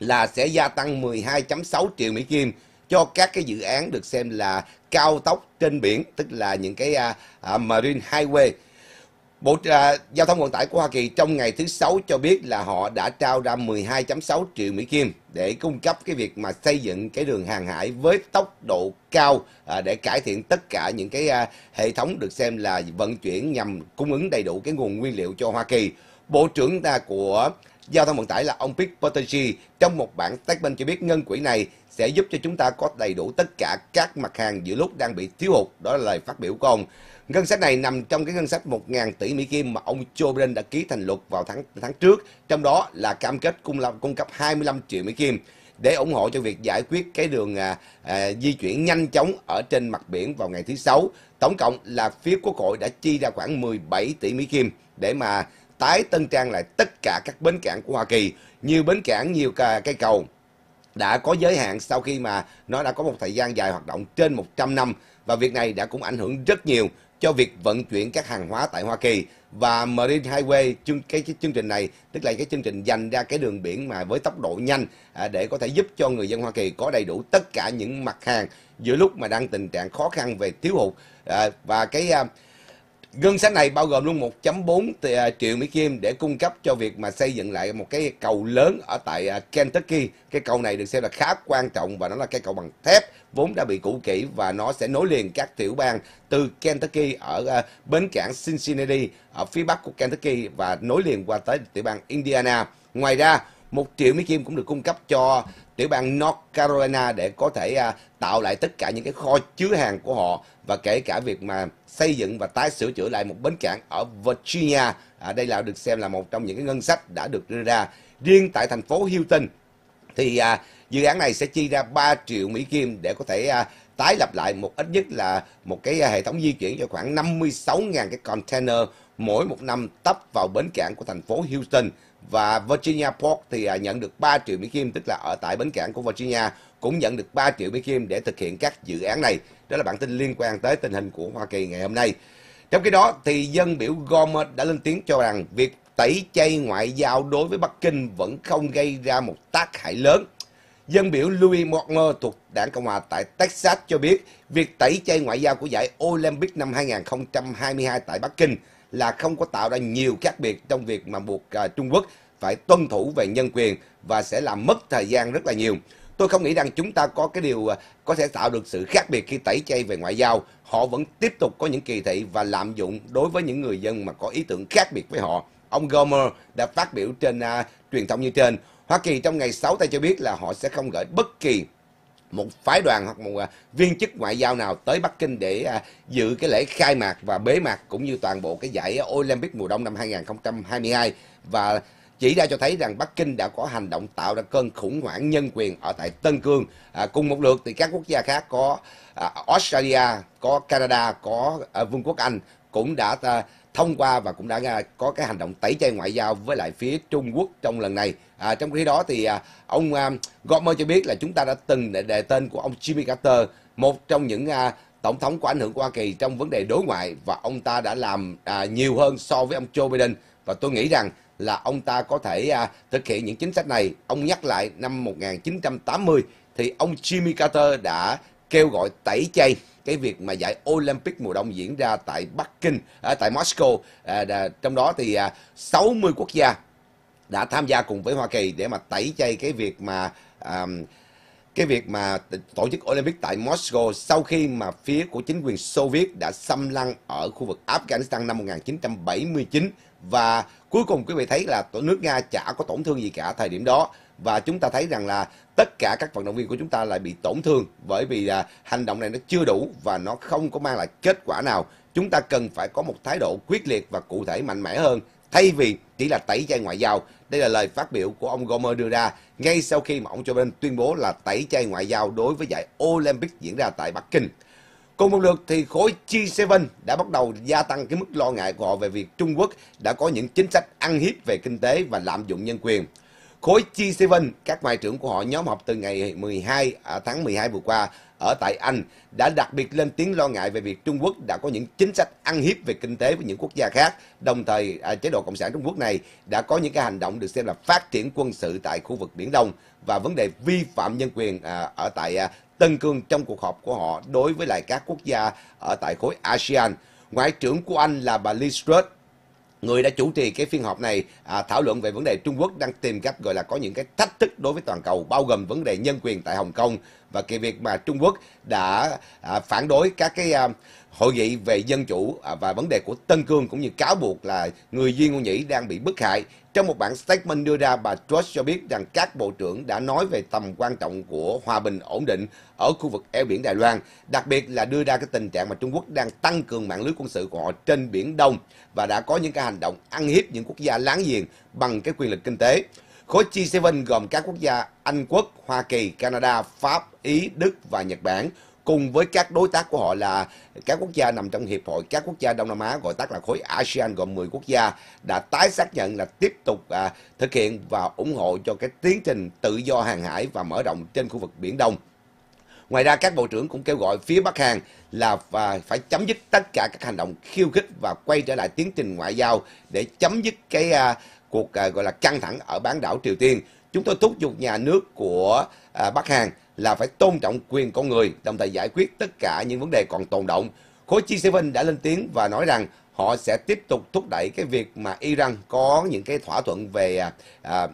là sẽ gia tăng 12.6 triệu Mỹ Kim cho các cái dự án được xem là cao tốc trên biển, tức là những cái uh, Marine Highway Bộ à, Giao thông Vận tải của Hoa Kỳ trong ngày thứ Sáu cho biết là họ đã trao ra 12.6 triệu Mỹ Kim để cung cấp cái việc mà xây dựng cái đường hàng hải với tốc độ cao à, để cải thiện tất cả những cái à, hệ thống được xem là vận chuyển nhằm cung ứng đầy đủ cái nguồn nguyên liệu cho Hoa Kỳ. Bộ trưởng ta à, của Giao thông Vận tải là ông Pete Buttigieg trong một bản statement cho biết ngân quỹ này sẽ giúp cho chúng ta có đầy đủ tất cả các mặt hàng giữa lúc đang bị thiếu hụt. Đó là lời phát biểu của ông. Ngân sách này nằm trong cái ngân sách 1.000 tỷ Mỹ Kim mà ông Joe Biden đã ký thành luật vào tháng tháng trước, trong đó là cam kết cung, cung cấp 25 triệu Mỹ Kim để ủng hộ cho việc giải quyết cái đường à, à, di chuyển nhanh chóng ở trên mặt biển vào ngày thứ sáu. Tổng cộng là phía quốc hội đã chi ra khoảng 17 tỷ Mỹ Kim để mà tái tân trang lại tất cả các bến cảng của Hoa Kỳ, nhiều bến cảng, nhiều cây cầu, đã có giới hạn sau khi mà nó đã có một thời gian dài hoạt động trên 100 năm và việc này đã cũng ảnh hưởng rất nhiều cho việc vận chuyển các hàng hóa tại Hoa Kỳ và Marine Highway chương cái, cái chương trình này tức là cái chương trình dành ra cái đường biển mà với tốc độ nhanh à, để có thể giúp cho người dân Hoa Kỳ có đầy đủ tất cả những mặt hàng giữa lúc mà đang tình trạng khó khăn về thiếu hụt à, và cái à, Ngân sách này bao gồm luôn 1.4 à, triệu Mỹ Kim để cung cấp cho việc mà xây dựng lại một cái cầu lớn ở tại à, Kentucky. Cái cầu này được xem là khá quan trọng và nó là cái cầu bằng thép vốn đã bị cũ kỹ và nó sẽ nối liền các tiểu bang từ Kentucky ở à, bến cảng Cincinnati ở phía bắc của Kentucky và nối liền qua tới tiểu bang Indiana. Ngoài ra, một triệu miếng kim cũng được cung cấp cho tiểu bang North Carolina để có thể à, tạo lại tất cả những cái kho chứa hàng của họ và kể cả việc mà xây dựng và tái sửa chữa lại một bến cảng ở Virginia. À, đây là được xem là một trong những cái ngân sách đã được đưa ra. Riêng tại thành phố Houston. thì à, dự án này sẽ chi ra 3 triệu Mỹ Kim để có thể à, tái lập lại một ít nhất là một cái à, hệ thống di chuyển cho khoảng 56.000 cái container mỗi một năm tấp vào bến cảng của thành phố Houston và Virginia Port thì à, nhận được 3 triệu Mỹ Kim tức là ở tại bến cảng của Virginia cũng nhận được 3 triệu Mỹ Kim để thực hiện các dự án này. Đó là bản tin liên quan tới tình hình của Hoa Kỳ ngày hôm nay. Trong khi đó thì dân biểu Gomez đã lên tiếng cho rằng việc tẩy chay ngoại giao đối với Bắc Kinh vẫn không gây ra một tác hại lớn. Dân biểu Louis Mortimer thuộc đảng Cộng hòa tại Texas cho biết việc tẩy chay ngoại giao của giải Olympic năm 2022 tại Bắc Kinh – là không có tạo ra nhiều khác biệt trong việc mà buộc uh, Trung Quốc phải tuân thủ về nhân quyền và sẽ làm mất thời gian rất là nhiều. Tôi không nghĩ rằng chúng ta có cái điều à, có thể tạo được sự khác biệt khi tẩy chay về ngoại giao. Họ vẫn tiếp tục có những kỳ thị và lạm dụng đối với những người dân mà có ý tưởng khác biệt với họ. Ông Gomer đã phát biểu trên uh, truyền thông như trên. Hoa Kỳ trong ngày 6 tây cho biết là họ sẽ không gửi bất kỳ một phái đoàn hoặc một à, viên chức ngoại giao nào tới Bắc Kinh để à, dự cái lễ khai mạc và bế mạc cũng như toàn bộ cái giải Olympic mùa đông năm 2022 và chỉ ra cho thấy rằng Bắc Kinh đã có hành động tạo ra cơn khủng hoảng nhân quyền ở tại Tân Cương. À, cùng một lượt thì các quốc gia khác có à, Australia, có Canada, có à, Vương quốc Anh cũng đã à, thông qua và cũng đã à, có cái hành động tẩy chay ngoại giao với lại phía Trung Quốc trong lần này. À, trong khi đó thì à, ông à, Gomer cho biết là chúng ta đã từng để đề tên của ông Jimmy Carter, một trong những à, tổng thống có ảnh hưởng của Hoa Kỳ trong vấn đề đối ngoại và ông ta đã làm à, nhiều hơn so với ông Joe Biden và tôi nghĩ rằng là ông ta có thể à, thực hiện những chính sách này. Ông nhắc lại năm 1980 thì ông Jimmy Carter đã kêu gọi tẩy chay cái việc mà giải Olympic mùa đông diễn ra tại Bắc Kinh, à, tại Moscow. À, đà, trong đó thì à, 60 quốc gia đã tham gia cùng với Hoa Kỳ để mà tẩy chay cái việc mà à, cái việc mà tổ chức Olympic tại Moscow sau khi mà phía của chính quyền Xô Viết đã xâm lăng ở khu vực Afghanistan năm 1979 và cuối cùng quý vị thấy là nước Nga chả có tổn thương gì cả thời điểm đó và chúng ta thấy rằng là tất cả các vận động viên của chúng ta lại bị tổn thương bởi vì à, hành động này nó chưa đủ và nó không có mang lại kết quả nào chúng ta cần phải có một thái độ quyết liệt và cụ thể mạnh mẽ hơn thay vì chỉ là tẩy chay ngoại giao đây là lời phát biểu của ông Gomer đưa ra ngay sau khi mà ông Joe Biden tuyên bố là tẩy chay ngoại giao đối với giải Olympic diễn ra tại Bắc Kinh Cùng một lượt thì khối G7 đã bắt đầu gia tăng cái mức lo ngại của họ về việc Trung Quốc đã có những chính sách ăn hiếp về kinh tế và lạm dụng nhân quyền. Khối G7, các ngoại trưởng của họ nhóm họp từ ngày 12 à, tháng 12 vừa qua ở tại Anh đã đặc biệt lên tiếng lo ngại về việc Trung Quốc đã có những chính sách ăn hiếp về kinh tế với những quốc gia khác. Đồng thời, à, chế độ Cộng sản Trung Quốc này đã có những cái hành động được xem là phát triển quân sự tại khu vực Biển Đông và vấn đề vi phạm nhân quyền à, ở tại Tân Cương trong cuộc họp của họ đối với lại các quốc gia ở tại khối ASEAN. Ngoại trưởng của Anh là bà Liz Truss người đã chủ trì cái phiên họp này à, thảo luận về vấn đề Trung Quốc đang tìm cách gọi là có những cái thách thức đối với toàn cầu bao gồm vấn đề nhân quyền tại Hồng Kông và cái việc mà Trung Quốc đã à, phản đối các cái à, hội nghị về dân chủ à, và vấn đề của Tân Cương cũng như cáo buộc là người Duy Ngô Nhĩ đang bị bức hại. Trong một bản statement đưa ra, bà Truss cho biết rằng các bộ trưởng đã nói về tầm quan trọng của hòa bình ổn định ở khu vực eo biển Đài Loan, đặc biệt là đưa ra cái tình trạng mà Trung Quốc đang tăng cường mạng lưới quân sự của họ trên Biển Đông và đã có những cái hành động ăn hiếp những quốc gia láng giềng bằng cái quyền lực kinh tế. Khối G7 gồm các quốc gia Anh Quốc, Hoa Kỳ, Canada, Pháp, Ý, Đức và Nhật Bản cùng với các đối tác của họ là các quốc gia nằm trong hiệp hội các quốc gia Đông Nam Á gọi tắt là khối ASEAN gồm 10 quốc gia đã tái xác nhận là tiếp tục à, thực hiện và ủng hộ cho cái tiến trình tự do hàng hải và mở rộng trên khu vực biển Đông. Ngoài ra các bộ trưởng cũng kêu gọi phía Bắc Hàn là phải chấm dứt tất cả các hành động khiêu khích và quay trở lại tiến trình ngoại giao để chấm dứt cái à, cuộc à, gọi là căng thẳng ở bán đảo Triều Tiên. Chúng tôi thúc giục nhà nước của à, Bắc Hàn là phải tôn trọng quyền con người, đồng thời giải quyết tất cả những vấn đề còn tồn động. Khối G7 đã lên tiếng và nói rằng họ sẽ tiếp tục thúc đẩy cái việc mà Iran có những cái thỏa thuận về à, à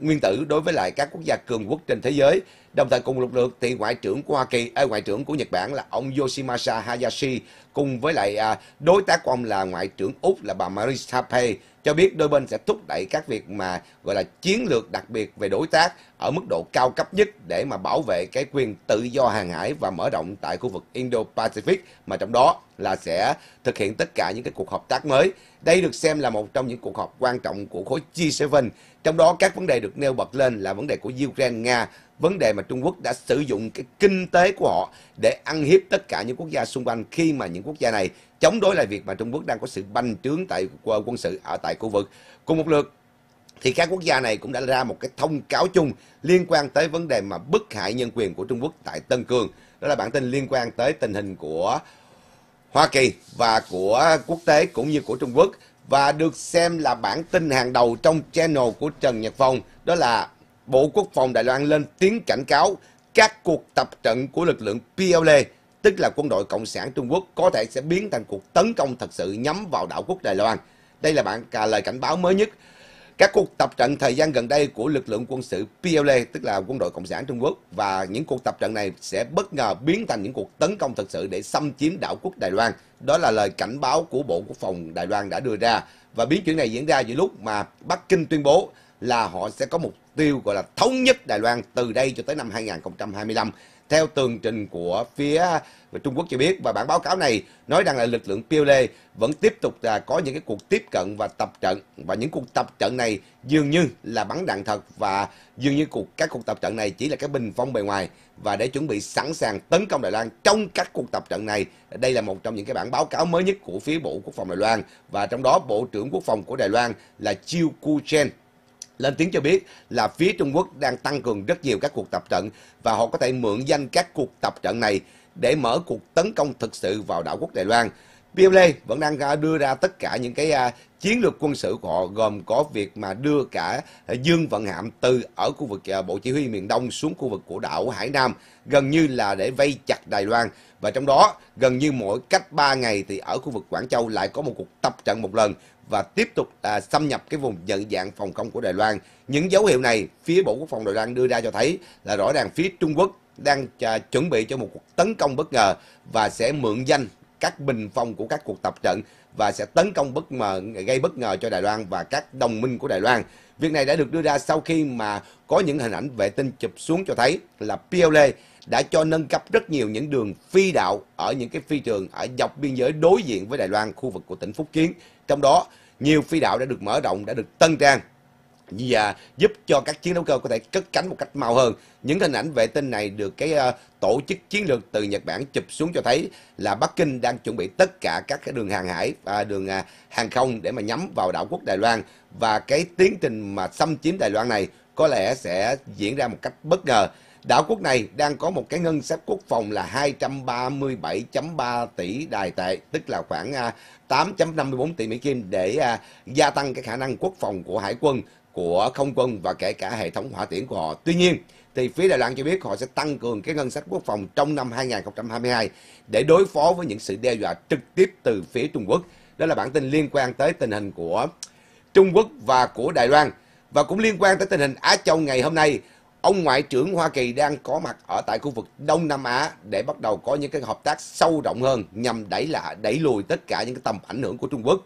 nguyên tử đối với lại các quốc gia cường quốc trên thế giới Đồng thời cùng lục lượng thì ngoại trưởng của Hoa Kỳ, à, ngoại trưởng của Nhật Bản là ông Yoshimasa Hayashi cùng với lại à, đối tác của ông là ngoại trưởng Úc là bà Marie Tappé cho biết đôi bên sẽ thúc đẩy các việc mà gọi là chiến lược đặc biệt về đối tác ở mức độ cao cấp nhất để mà bảo vệ cái quyền tự do hàng hải và mở rộng tại khu vực Indo-Pacific mà trong đó là sẽ thực hiện tất cả những cái cuộc hợp tác mới. Đây được xem là một trong những cuộc họp quan trọng của khối G7, trong đó các vấn đề được nêu bật lên là vấn đề của Ukraine, Nga, vấn đề mà Trung Quốc đã sử dụng cái kinh tế của họ để ăn hiếp tất cả những quốc gia xung quanh khi mà những quốc gia này chống đối lại việc mà Trung Quốc đang có sự banh trướng tại quân sự ở tại khu vực. Cùng một lượt thì các quốc gia này cũng đã ra một cái thông cáo chung liên quan tới vấn đề mà bức hại nhân quyền của Trung Quốc tại Tân Cương. Đó là bản tin liên quan tới tình hình của Hoa Kỳ và của quốc tế cũng như của Trung Quốc và được xem là bản tin hàng đầu trong channel của Trần Nhật Phong đó là Bộ Quốc phòng Đài Loan lên tiếng cảnh cáo các cuộc tập trận của lực lượng PLA, tức là quân đội Cộng sản Trung Quốc, có thể sẽ biến thành cuộc tấn công thật sự nhắm vào đảo quốc Đài Loan. Đây là bản cả lời cảnh báo mới nhất. Các cuộc tập trận thời gian gần đây của lực lượng quân sự PLA, tức là quân đội Cộng sản Trung Quốc, và những cuộc tập trận này sẽ bất ngờ biến thành những cuộc tấn công thật sự để xâm chiếm đảo quốc Đài Loan. Đó là lời cảnh báo của Bộ Quốc phòng Đài Loan đã đưa ra. Và biến chuyển này diễn ra giữa lúc mà Bắc Kinh tuyên bố là họ sẽ có mục tiêu gọi là thống nhất Đài Loan từ đây cho tới năm 2025 theo tường trình của phía Trung Quốc cho biết và bản báo cáo này nói rằng là lực lượng PLA e vẫn tiếp tục là có những cái cuộc tiếp cận và tập trận và những cuộc tập trận này dường như là bắn đạn thật và dường như cuộc các cuộc tập trận này chỉ là cái bình phong bề ngoài và để chuẩn bị sẵn sàng tấn công Đài Loan trong các cuộc tập trận này đây là một trong những cái bản báo cáo mới nhất của phía Bộ Quốc phòng Đài Loan và trong đó Bộ trưởng Quốc phòng của Đài Loan là Chiêu Ku Chen lên tiếng cho biết là phía Trung Quốc đang tăng cường rất nhiều các cuộc tập trận và họ có thể mượn danh các cuộc tập trận này để mở cuộc tấn công thực sự vào đảo quốc Đài Loan. PLA vẫn đang đưa ra tất cả những cái à, chiến lược quân sự của họ gồm có việc mà đưa cả Dương Vận Hạm từ ở khu vực à, Bộ Chỉ huy miền Đông xuống khu vực của đảo Hải Nam gần như là để vây chặt Đài Loan và trong đó gần như mỗi cách 3 ngày thì ở khu vực Quảng Châu lại có một cuộc tập trận một lần và tiếp tục à, xâm nhập cái vùng nhận dạng phòng không của Đài Loan. Những dấu hiệu này phía Bộ Quốc phòng Đài Loan đưa ra cho thấy là rõ ràng phía Trung Quốc đang à, chuẩn bị cho một cuộc tấn công bất ngờ và sẽ mượn danh các bình phong của các cuộc tập trận và sẽ tấn công bất ngờ gây bất ngờ cho Đài Loan và các đồng minh của Đài Loan. Việc này đã được đưa ra sau khi mà có những hình ảnh vệ tinh chụp xuống cho thấy là PLA đã cho nâng cấp rất nhiều những đường phi đạo ở những cái phi trường ở dọc biên giới đối diện với Đài Loan, khu vực của tỉnh Phúc Kiến. Trong đó nhiều phi đạo đã được mở rộng, đã được tân trang và giúp cho các chiến đấu cơ có thể cất cánh một cách mau hơn. Những hình ảnh vệ tinh này được cái ờ, tổ chức chiến lược từ Nhật Bản chụp xuống cho thấy là Bắc Kinh đang chuẩn bị tất cả các cái đường hàng hải và đường à, hàng không để mà nhắm vào đảo quốc Đài Loan và cái tiến trình mà xâm chiếm Đài Loan này có lẽ sẽ diễn ra một cách bất ngờ đảo quốc này đang có một cái ngân sách quốc phòng là 237.3 tỷ đài tệ, tức là khoảng 8.54 à, tỷ Mỹ Kim để à, gia tăng cái khả năng quốc phòng của hải quân, của không quân và kể cả hệ thống hỏa tiễn của họ. Tuy nhiên, thì phía Đài Loan cho biết họ sẽ tăng cường cái ngân sách quốc phòng trong năm 2022 để đối phó với những sự đe dọa trực tiếp từ phía Trung Quốc. Đó là bản tin liên quan tới tình hình của Trung Quốc và của Đài Loan. Và cũng liên quan tới tình hình Á Châu ngày hôm nay, ông ngoại trưởng Hoa Kỳ đang có mặt ở tại khu vực Đông Nam Á để bắt đầu có những cái hợp tác sâu rộng hơn nhằm đẩy lại đẩy lùi tất cả những cái tầm ảnh hưởng của Trung Quốc.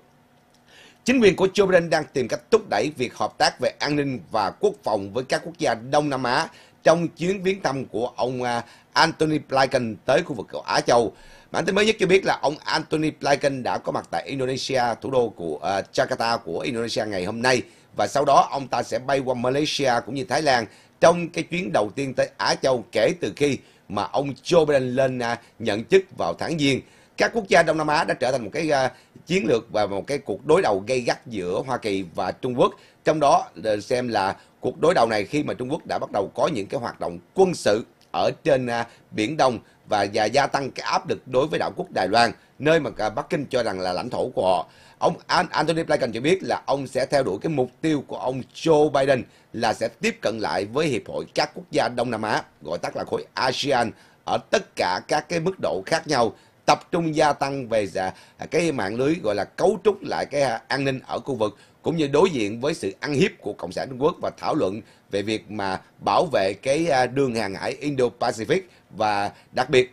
Chính quyền của Joe Biden đang tìm cách thúc đẩy việc hợp tác về an ninh và quốc phòng với các quốc gia Đông Nam Á trong chuyến viếng thăm của ông à, Anthony Blinken tới khu vực Á Châu. Bản tin mới nhất cho biết là ông Anthony Blinken đã có mặt tại Indonesia, thủ đô của uh, Jakarta của Indonesia ngày hôm nay và sau đó ông ta sẽ bay qua Malaysia cũng như Thái Lan trong cái chuyến đầu tiên tới Á Châu kể từ khi mà ông Joe Biden lên à, nhận chức vào tháng Giêng. Các quốc gia Đông Nam Á đã trở thành một cái à, chiến lược và một cái cuộc đối đầu gay gắt giữa Hoa Kỳ và Trung Quốc. Trong đó ờ, xem là cuộc đối đầu này khi mà Trung Quốc đã bắt đầu có những cái hoạt động quân sự ở trên à, Biển Đông và gia tăng cái áp lực đối với đảo quốc Đài Loan, nơi mà Bắc Kinh cho rằng là lãnh thổ của họ ông Anthony Blinken cho biết là ông sẽ theo đuổi cái mục tiêu của ông Joe Biden là sẽ tiếp cận lại với hiệp hội các quốc gia Đông Nam Á, gọi tắt là khối ASEAN ở tất cả các cái mức độ khác nhau, tập trung gia tăng về dạ, cái mạng lưới gọi là cấu trúc lại cái an ninh ở khu vực cũng như đối diện với sự ăn hiếp của Cộng sản Trung Quốc và thảo luận về việc mà bảo vệ cái à, đường hàng hải Indo-Pacific và đặc biệt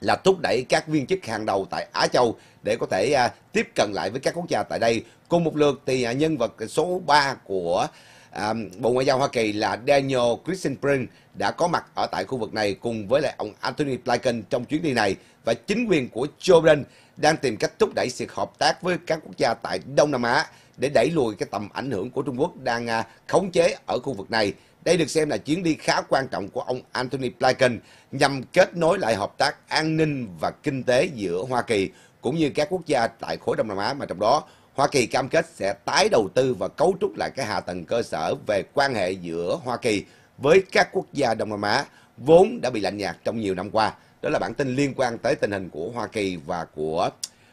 là thúc đẩy các viên chức hàng đầu tại Á Châu để có thể à, tiếp cận lại với các quốc gia tại đây. Cùng một lượt thì à, nhân vật số 3 của à, Bộ Ngoại giao Hoa Kỳ là Daniel Christenbrink đã có mặt ở tại khu vực này cùng với lại ông Anthony Blinken trong chuyến đi này và chính quyền của Joe Biden đang tìm cách thúc đẩy sự hợp tác với các quốc gia tại Đông Nam Á để đẩy lùi cái tầm ảnh hưởng của Trung Quốc đang à, khống chế ở khu vực này. Đây được xem là chuyến đi khá quan trọng của ông Anthony Blinken nhằm kết nối lại hợp tác an ninh và kinh tế giữa Hoa Kỳ cũng như các quốc gia tại khối Đông Nam Á mà trong đó Hoa Kỳ cam kết sẽ tái đầu tư và cấu trúc lại cái hạ tầng cơ sở về quan hệ giữa Hoa Kỳ với các quốc gia Đông Nam Á vốn đã bị lạnh nhạt trong nhiều năm qua. Đó là bản tin liên quan tới tình hình của Hoa Kỳ và của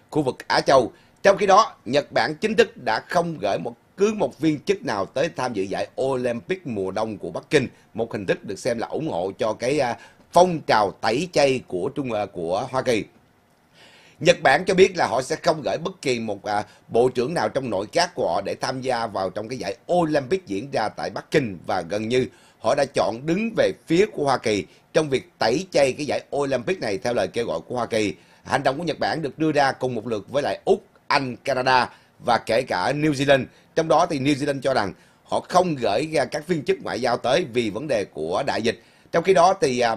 khu vực Á Châu. Trong khi đó, Nhật Bản chính thức đã không gửi một cứ một viên chức nào tới tham dự giải Olympic mùa đông của Bắc Kinh, một hình thức được xem là ủng hộ cho cái à, phong trào tẩy chay của Trung à, của Hoa Kỳ. Nhật Bản cho biết là họ sẽ không gửi bất kỳ một à, bộ trưởng nào trong nội các của họ để tham gia vào trong cái giải Olympic diễn ra tại Bắc Kinh và gần như họ đã chọn đứng về phía của Hoa Kỳ trong việc tẩy chay cái giải Olympic này theo lời kêu gọi của Hoa Kỳ. Hành động của Nhật Bản được đưa ra cùng một lượt với lại Úc, Anh, Canada và kể cả New Zealand. Trong đó thì New Zealand cho rằng họ không gửi ra các viên chức ngoại giao tới vì vấn đề của đại dịch. Trong khi đó thì à,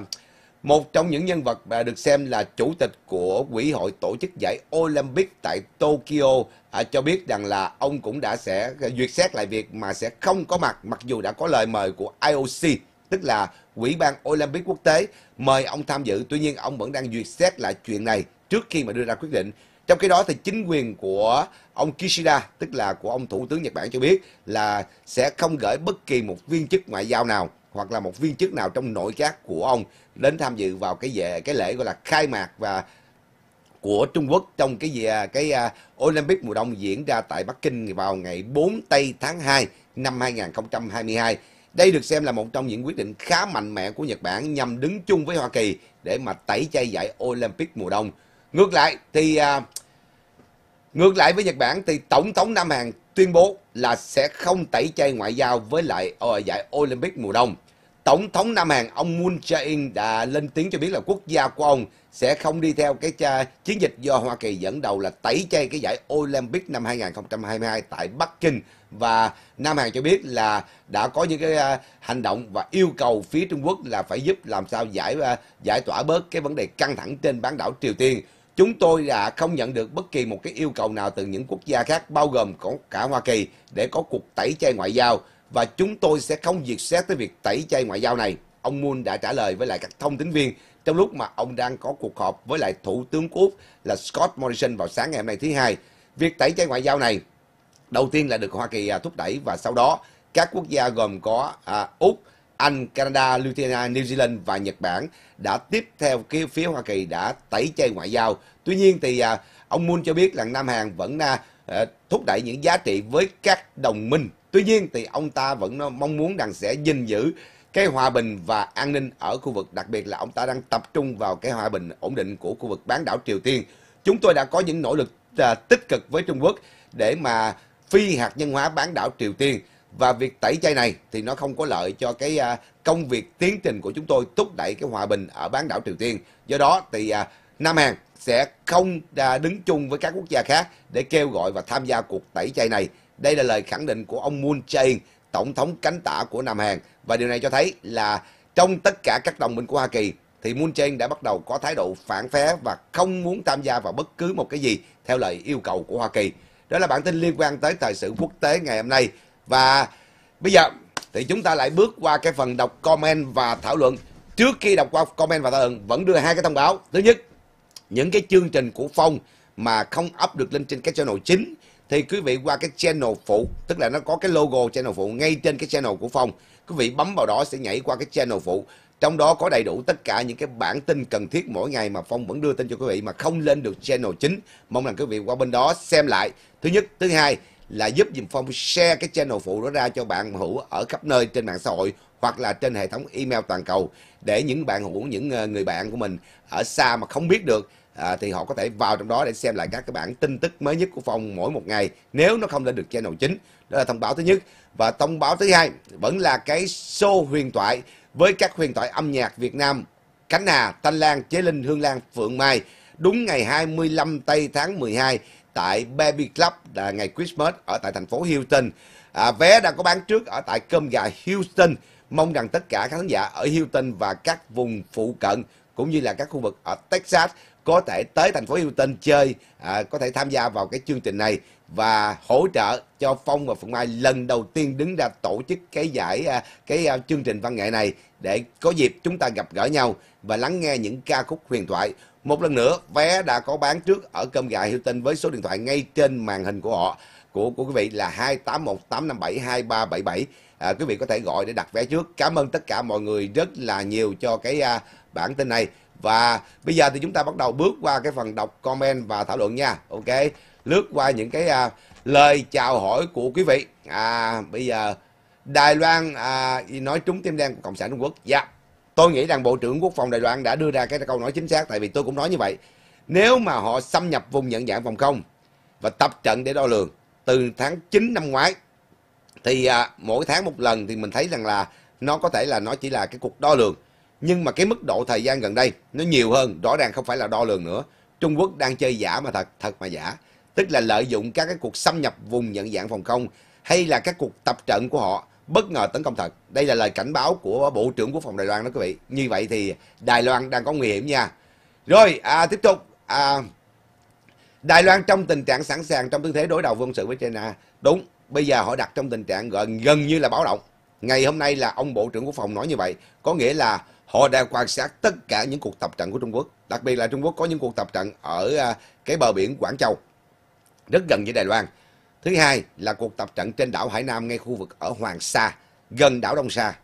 một trong những nhân vật được xem là chủ tịch của quỹ hội tổ chức giải Olympic tại Tokyo à, cho biết rằng là ông cũng đã sẽ duyệt xét lại việc mà sẽ không có mặt mặc dù đã có lời mời của IOC tức là quỹ ban Olympic quốc tế mời ông tham dự tuy nhiên ông vẫn đang duyệt xét lại chuyện này trước khi mà đưa ra quyết định trong khi đó thì chính quyền của ông Kishida tức là của ông thủ tướng Nhật Bản cho biết là sẽ không gửi bất kỳ một viên chức ngoại giao nào hoặc là một viên chức nào trong nội các của ông đến tham dự vào cái về cái lễ gọi là khai mạc và của Trung Quốc trong cái gì cái à, Olympic mùa đông diễn ra tại Bắc Kinh vào ngày 4 tây tháng 2 năm 2022. Đây được xem là một trong những quyết định khá mạnh mẽ của Nhật Bản nhằm đứng chung với Hoa Kỳ để mà tẩy chay giải Olympic mùa đông. Ngược lại thì à, ngược lại với Nhật Bản thì tổng thống Nam Hàn tuyên bố là sẽ không tẩy chay ngoại giao với lại ở ờ, giải Olympic mùa đông. Tổng thống Nam Hàn ông Moon Jae-in đã lên tiếng cho biết là quốc gia của ông sẽ không đi theo cái chiến dịch do Hoa Kỳ dẫn đầu là tẩy chay cái giải Olympic năm 2022 tại Bắc Kinh và Nam Hàn cho biết là đã có những cái à, hành động và yêu cầu phía Trung Quốc là phải giúp làm sao giải à, giải tỏa bớt cái vấn đề căng thẳng trên bán đảo Triều Tiên. Chúng tôi đã không nhận được bất kỳ một cái yêu cầu nào từ những quốc gia khác, bao gồm cả Hoa Kỳ, để có cuộc tẩy chay ngoại giao và chúng tôi sẽ không diệt xét tới việc tẩy chay ngoại giao này. Ông Moon đã trả lời với lại các thông tin viên trong lúc mà ông đang có cuộc họp với lại Thủ tướng Úc là Scott Morrison vào sáng ngày hôm nay thứ hai. Việc tẩy chay ngoại giao này đầu tiên là được Hoa Kỳ à, thúc đẩy và sau đó các quốc gia gồm có à, Úc, anh, Canada, Louisiana, New Zealand và Nhật Bản đã tiếp theo cái phía Hoa Kỳ đã tẩy chay ngoại giao. Tuy nhiên thì à, ông Moon cho biết là Nam Hàn vẫn à, ờ, thúc đẩy những giá trị với các đồng minh. Tuy nhiên thì ông ta vẫn mong muốn rằng sẽ gìn giữ cái hòa bình và an ninh ở khu vực, đặc biệt là ông ta đang tập trung vào cái hòa bình ổn định của khu vực bán đảo Triều Tiên. Chúng tôi đã có những nỗ lực à, tích cực với Trung Quốc để mà phi hạt nhân hóa bán đảo Triều Tiên và việc tẩy chay này thì nó không có lợi cho cái à, công việc tiến trình của chúng tôi thúc đẩy cái hòa bình ở bán đảo Triều Tiên. Do đó thì à, Nam Hàn sẽ không à, đứng chung với các quốc gia khác để kêu gọi và tham gia cuộc tẩy chay này. Đây là lời khẳng định của ông Moon Jae-in, tổng thống cánh tả của Nam Hàn. Và điều này cho thấy là trong tất cả các đồng minh của Hoa Kỳ thì Moon Jae-in đã bắt đầu có thái độ phản phé và không muốn tham gia vào bất cứ một cái gì theo lời yêu cầu của Hoa Kỳ. Đó là bản tin liên quan tới thời sự quốc tế ngày hôm nay. Và bây giờ thì chúng ta lại bước qua cái phần đọc comment và thảo luận. Trước khi đọc qua comment và thảo luận vẫn đưa hai cái thông báo. Thứ nhất, những cái chương trình của Phong mà không up được lên trên cái channel chính thì quý vị qua cái channel phụ, tức là nó có cái logo channel phụ ngay trên cái channel của Phong. Quý vị bấm vào đó sẽ nhảy qua cái channel phụ. Trong đó có đầy đủ tất cả những cái bản tin cần thiết mỗi ngày mà Phong vẫn đưa tin cho quý vị mà không lên được channel chính. Mong rằng quý vị qua bên đó xem lại. Thứ nhất, thứ hai, là giúp dùm Phong share cái channel phụ đó ra cho bạn hữu ở khắp nơi trên mạng xã hội hoặc là trên hệ thống email toàn cầu để những bạn hữu, những ờ, người bạn của mình ở xa mà không biết được à, thì họ có thể vào trong đó để xem lại các cái bản tin tức mới nhất của Phong mỗi một ngày nếu nó không lên được channel chính. Đó là thông báo thứ nhất. Và thông báo thứ hai vẫn là cái show huyền thoại với các huyền thoại âm nhạc Việt Nam Cánh Hà, Thanh Lan, Chế Linh, Hương Lan, Phượng Mai đúng ngày 25 tây tháng 12 tại Baby Club là ngày Christmas ở tại thành phố Houston À, vé đang có bán trước ở tại cơm gà Houston. Mong rằng tất cả khán giả ở Houston và các vùng phụ cận cũng như là các khu vực ở Texas có thể tới thành phố Houston chơi, à, có thể tham gia vào cái chương trình này và hỗ trợ cho Phong và Phượng Mai lần đầu tiên đứng ra tổ chức cái giải à, cái à, chương trình văn nghệ này để có dịp chúng ta gặp gỡ nhau và lắng nghe những ca khúc huyền thoại một lần nữa, vé đã có bán trước ở cơm gà Hilton với số điện thoại ngay trên màn hình của họ của của quý vị là 2818572377. À, quý vị có thể gọi để đặt vé trước. Cảm ơn tất cả mọi người rất là nhiều cho cái à, bản tin này. Và bây giờ thì chúng ta bắt đầu bước qua cái phần đọc comment và thảo luận nha. Ok, lướt qua những cái à, lời chào hỏi của quý vị. À bây giờ Đài Loan à, nói trúng tim đen của Cộng sản Trung Quốc. Dạ. Yeah tôi nghĩ rằng bộ trưởng quốc phòng đài loan đã đưa ra cái câu nói chính xác tại vì tôi cũng nói như vậy nếu mà họ xâm nhập vùng nhận dạng phòng không và tập trận để đo lường từ tháng 9 năm ngoái thì à, mỗi tháng một lần thì mình thấy rằng là nó có thể là nó chỉ là cái cuộc đo lường nhưng mà cái mức độ thời gian gần đây nó nhiều hơn rõ ràng không phải là đo lường nữa Trung Quốc đang chơi giả mà thật thật mà giả tức là lợi dụng các cái cuộc xâm nhập vùng nhận dạng phòng không hay là các cuộc tập trận của họ bất ngờ tấn công thật. Đây là lời cảnh báo của Bộ trưởng Quốc phòng Đài Loan đó quý vị. Như vậy thì Đài Loan đang có nguy hiểm nha. Rồi, à, tiếp tục. À, Đài Loan trong tình trạng sẵn sàng trong tư thế đối đầu quân sự với China. Đúng, bây giờ họ đặt trong tình trạng gần, gần như là báo động. Ngày hôm nay là ông Bộ trưởng Quốc phòng nói như vậy. Có nghĩa là họ đang quan sát tất cả những cuộc tập trận của Trung Quốc. Đặc biệt là Trung Quốc có những cuộc tập trận ở à, cái bờ biển Quảng Châu, rất gần với Đài Loan. Thứ hai là cuộc tập trận trên đảo Hải Nam ngay khu vực ở Hoàng Sa, gần đảo Đông Sa.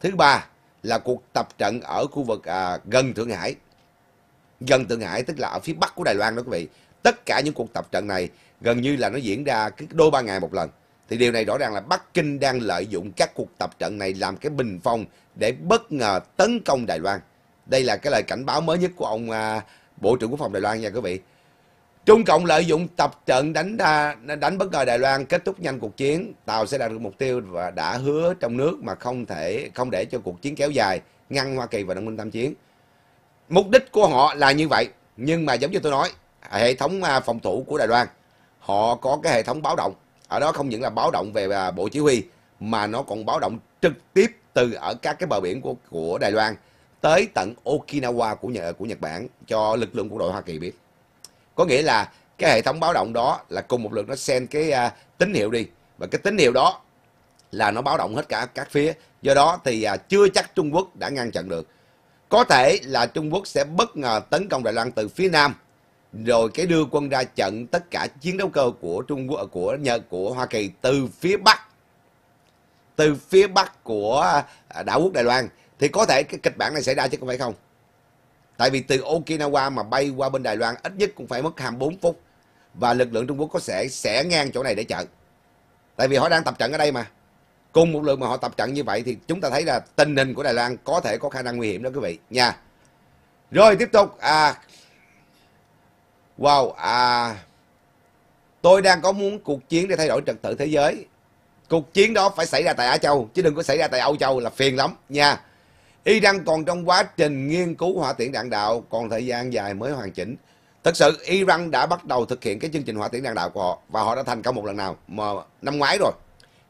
Thứ ba là cuộc tập trận ở khu vực à, gần Thượng Hải. Gần Thượng Hải tức là ở phía bắc của Đài Loan đó quý vị. Tất cả những cuộc tập trận này gần như là nó diễn ra cứ đôi ba ngày một lần. Thì điều này rõ ràng là Bắc Kinh đang lợi dụng các cuộc tập trận này làm cái bình phong để bất ngờ tấn công Đài Loan. Đây là cái lời cảnh báo mới nhất của ông à, Bộ trưởng Quốc phòng Đài Loan nha quý vị. Trung Cộng lợi dụng tập trận đánh ra đánh bất ngờ Đài Loan kết thúc nhanh cuộc chiến, Tàu sẽ đạt được mục tiêu và đã hứa trong nước mà không thể không để cho cuộc chiến kéo dài, ngăn Hoa Kỳ và đồng minh tham chiến. Mục đích của họ là như vậy, nhưng mà giống như tôi nói, hệ thống à, phòng thủ của Đài Loan, họ có cái hệ thống báo động, ở đó không những là báo động về à, bộ chỉ huy mà nó còn báo động trực tiếp từ ở các cái bờ biển của của Đài Loan tới tận Okinawa của Nhật, của Nhật Bản cho lực lượng quân đội Hoa Kỳ biết có nghĩa là cái hệ thống báo động đó là cùng một lượt nó send cái à, tín hiệu đi và cái tín hiệu đó là nó báo động hết cả các phía do đó thì à, chưa chắc Trung Quốc đã ngăn chặn được có thể là Trung Quốc sẽ bất ngờ tấn công Đài Loan từ phía nam rồi cái đưa quân ra trận tất cả chiến đấu cơ của Trung Quốc à, của Nhật của Hoa Kỳ từ phía bắc từ phía bắc của à, đảo quốc Đài Loan thì có thể cái kịch bản này xảy ra chứ không phải không Tại vì từ Okinawa mà bay qua bên Đài Loan ít nhất cũng phải mất 24 phút. Và lực lượng Trung Quốc có sẽ sẽ ngang chỗ này để chặn. Tại vì họ đang tập trận ở đây mà. Cùng một lượng mà họ tập trận như vậy thì chúng ta thấy là tình hình của Đài Loan có thể có khả năng nguy hiểm đó quý vị nha. Rồi tiếp tục. À, wow. À, tôi đang có muốn cuộc chiến để thay đổi trật tự thế giới. Cuộc chiến đó phải xảy ra tại Á Châu chứ đừng có xảy ra tại Âu Châu là phiền lắm nha. Iran còn trong quá trình nghiên cứu hỏa tiễn đạn đạo còn thời gian dài mới hoàn chỉnh thực sự iran đã bắt đầu thực hiện cái chương trình hỏa tiễn đạn đạo của họ và họ đã thành công một lần nào mà năm ngoái rồi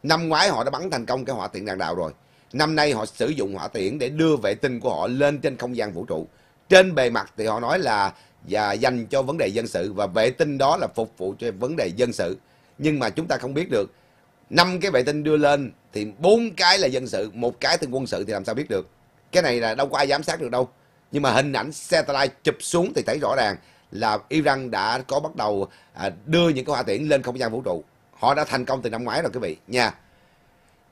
năm ngoái họ đã bắn thành công cái hỏa tiễn đạn đạo rồi năm nay họ sử dụng hỏa tiễn để đưa vệ tinh của họ lên trên không gian vũ trụ trên bề mặt thì họ nói là và dành cho vấn đề dân sự và vệ tinh đó là phục vụ cho vấn đề dân sự nhưng mà chúng ta không biết được năm cái vệ tinh đưa lên thì bốn cái là dân sự một cái thì quân sự thì làm sao biết được cái này là đâu có ai giám sát được đâu nhưng mà hình ảnh satellite chụp xuống thì thấy rõ ràng là Iran đã có bắt đầu à, đưa những cái hỏa tiễn lên không gian vũ trụ họ đã thành công từ năm ngoái rồi quý vị nha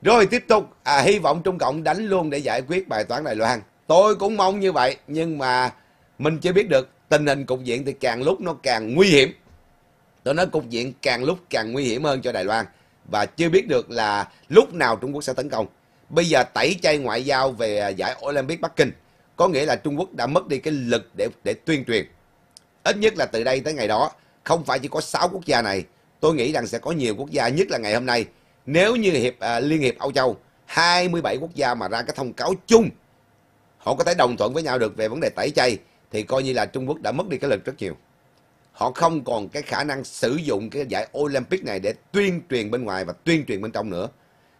rồi tiếp tục à, hy vọng Trung Cộng đánh luôn để giải quyết bài toán Đài Loan tôi cũng mong như vậy nhưng mà mình chưa biết được tình hình cục diện thì càng lúc nó càng nguy hiểm tôi nói cục diện càng lúc càng nguy hiểm hơn cho Đài Loan và chưa biết được là lúc nào Trung Quốc sẽ tấn công Bây giờ tẩy chay ngoại giao về giải Olympic Bắc Kinh, có nghĩa là Trung Quốc đã mất đi cái lực để để tuyên truyền. Ít nhất là từ đây tới ngày đó, không phải chỉ có 6 quốc gia này, tôi nghĩ rằng sẽ có nhiều quốc gia nhất là ngày hôm nay. Nếu như hiệp à, Liên hiệp Âu Châu 27 quốc gia mà ra cái thông cáo chung, họ có thể đồng thuận với nhau được về vấn đề tẩy chay thì coi như là Trung Quốc đã mất đi cái lực rất nhiều. Họ không còn cái khả năng sử dụng cái giải Olympic này để tuyên truyền bên ngoài và tuyên truyền bên trong nữa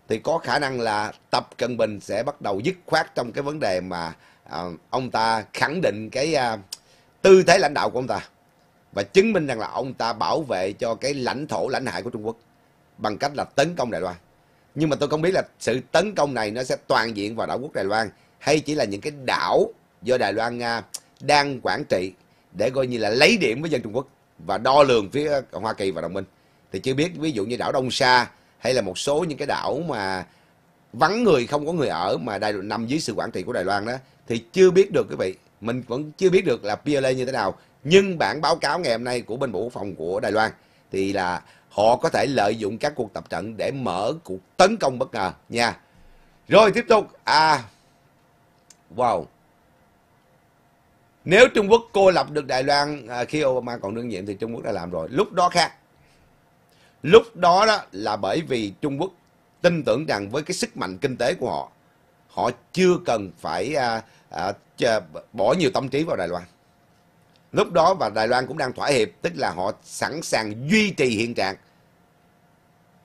thì có khả năng là tập cận bình sẽ bắt đầu dứt khoát trong cái vấn đề mà à, ông ta khẳng định cái à, tư thế lãnh đạo của ông ta và chứng minh rằng là ông ta bảo vệ cho cái lãnh thổ lãnh hải của trung quốc bằng cách là tấn công đài loan nhưng mà tôi không biết là sự tấn công này nó sẽ toàn diện vào đảo quốc đài loan hay chỉ là những cái đảo do đài loan à, đang quản trị để coi như là lấy điểm với dân trung quốc và đo lường phía hoa kỳ và đồng minh thì chưa biết ví dụ như đảo đông sa hay là một số những cái đảo mà vắng người không có người ở mà đài nằm dưới sự quản trị của Đài Loan đó thì chưa biết được quý vị mình vẫn chưa biết được là PLA như thế nào nhưng bản báo cáo ngày hôm nay của bên bộ quốc phòng của Đài Loan thì là họ có thể lợi dụng các cuộc tập trận để mở cuộc tấn công bất ngờ nha rồi tiếp tục à wow nếu Trung Quốc cô lập được Đài Loan à, khi Obama còn đương nhiệm thì Trung Quốc đã làm rồi lúc đó khác Lúc đó đó là bởi vì Trung Quốc tin tưởng rằng với cái sức mạnh kinh tế của họ, họ chưa cần phải à, à, bỏ nhiều tâm trí vào Đài Loan. Lúc đó và Đài Loan cũng đang thỏa hiệp, tức là họ sẵn sàng duy trì hiện trạng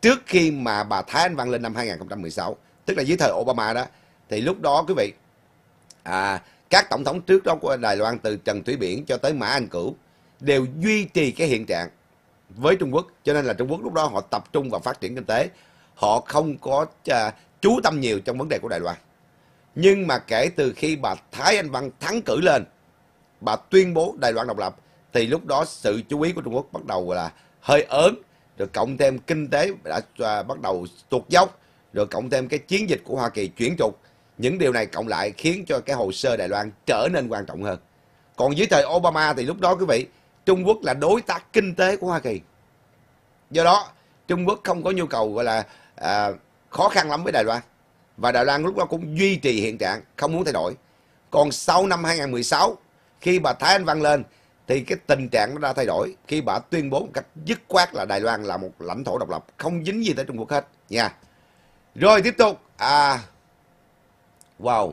trước khi mà bà Thái Anh Văn lên năm 2016, tức là dưới thời Obama đó, thì lúc đó quý vị, à, các tổng thống trước đó của Đài Loan từ Trần Thủy Biển cho tới Mã Anh Cửu đều duy trì cái hiện trạng với Trung Quốc cho nên là Trung Quốc lúc đó họ tập trung vào phát triển kinh tế họ không có à, chú tâm nhiều trong vấn đề của Đài Loan nhưng mà kể từ khi bà Thái Anh Văn thắng cử lên bà tuyên bố Đài Loan độc lập thì lúc đó sự chú ý của Trung Quốc bắt đầu là hơi ớn rồi cộng thêm kinh tế đã à, bắt đầu tuột dốc rồi cộng thêm cái chiến dịch của Hoa Kỳ chuyển trục những điều này cộng lại khiến cho cái hồ sơ Đài Loan trở nên quan trọng hơn còn dưới thời Obama thì lúc đó quý vị Trung Quốc là đối tác kinh tế của Hoa Kỳ. Do đó, Trung Quốc không có nhu cầu gọi là à, khó khăn lắm với Đài Loan. Và Đài Loan lúc đó cũng duy trì hiện trạng, không muốn thay đổi. Còn sau năm 2016, khi bà Thái Anh Văn lên, thì cái tình trạng nó đã thay đổi khi bà tuyên bố một cách dứt khoát là Đài Loan là một lãnh thổ độc lập, không dính gì tới Trung Quốc hết nha. Rồi tiếp tục à wow.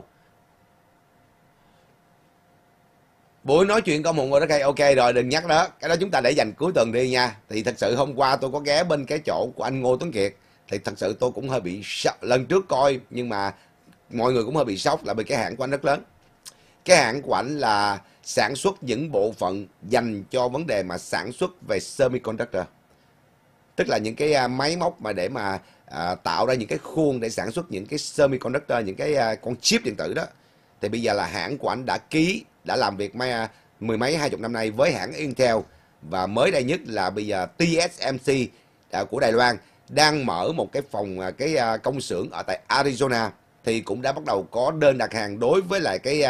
buổi nói chuyện có một người đó ok rồi đừng nhắc đó cái đó chúng ta để dành cuối tuần đi nha thì thật sự hôm qua tôi có ghé bên cái chỗ của anh ngô tuấn kiệt thì thật sự tôi cũng hơi bị sốc lần trước coi nhưng mà mọi người cũng hơi bị sốc là vì cái hãng của anh rất lớn cái hãng của anh là sản xuất những bộ phận dành cho vấn đề mà sản xuất về semiconductor tức là những cái à, máy móc mà để mà à, tạo ra những cái khuôn để sản xuất những cái semiconductor những cái à, con chip điện tử đó thì bây giờ là hãng của anh đã ký đã làm việc mấy, à, mười mấy hai chục năm nay với hãng Intel và mới đây nhất là bây giờ TSMC à, của Đài Loan đang mở một cái phòng à, cái công xưởng ở tại Arizona thì cũng đã bắt đầu có đơn đặt hàng đối với lại cái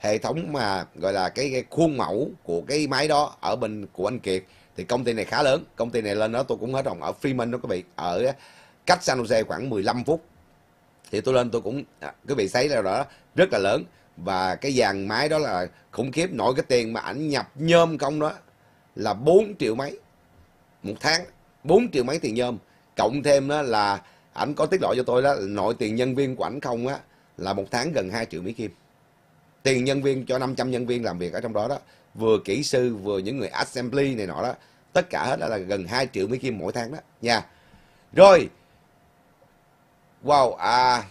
hệ thống mà gọi là cái, khuôn mẫu của cái máy đó ở bên của anh Kiệt thì công ty này khá lớn công ty này lên đó tôi cũng hết lòng ở Freeman đó quý vị ở cách San Jose khoảng 15 phút thì tôi lên tôi cũng à, quý vị thấy là đó rất là lớn và cái dàn máy đó là khủng khiếp nổi cái tiền mà ảnh nhập nhôm công đó là 4 triệu mấy một tháng 4 triệu mấy tiền nhôm cộng thêm đó là ảnh có tiết lộ cho tôi đó nội tiền nhân viên của ảnh không á là một tháng gần 2 triệu mỹ kim tiền nhân viên cho 500 nhân viên làm việc ở trong đó đó vừa kỹ sư vừa những người assembly này nọ đó tất cả hết đó là gần 2 triệu mỹ kim mỗi tháng đó nha rồi wow à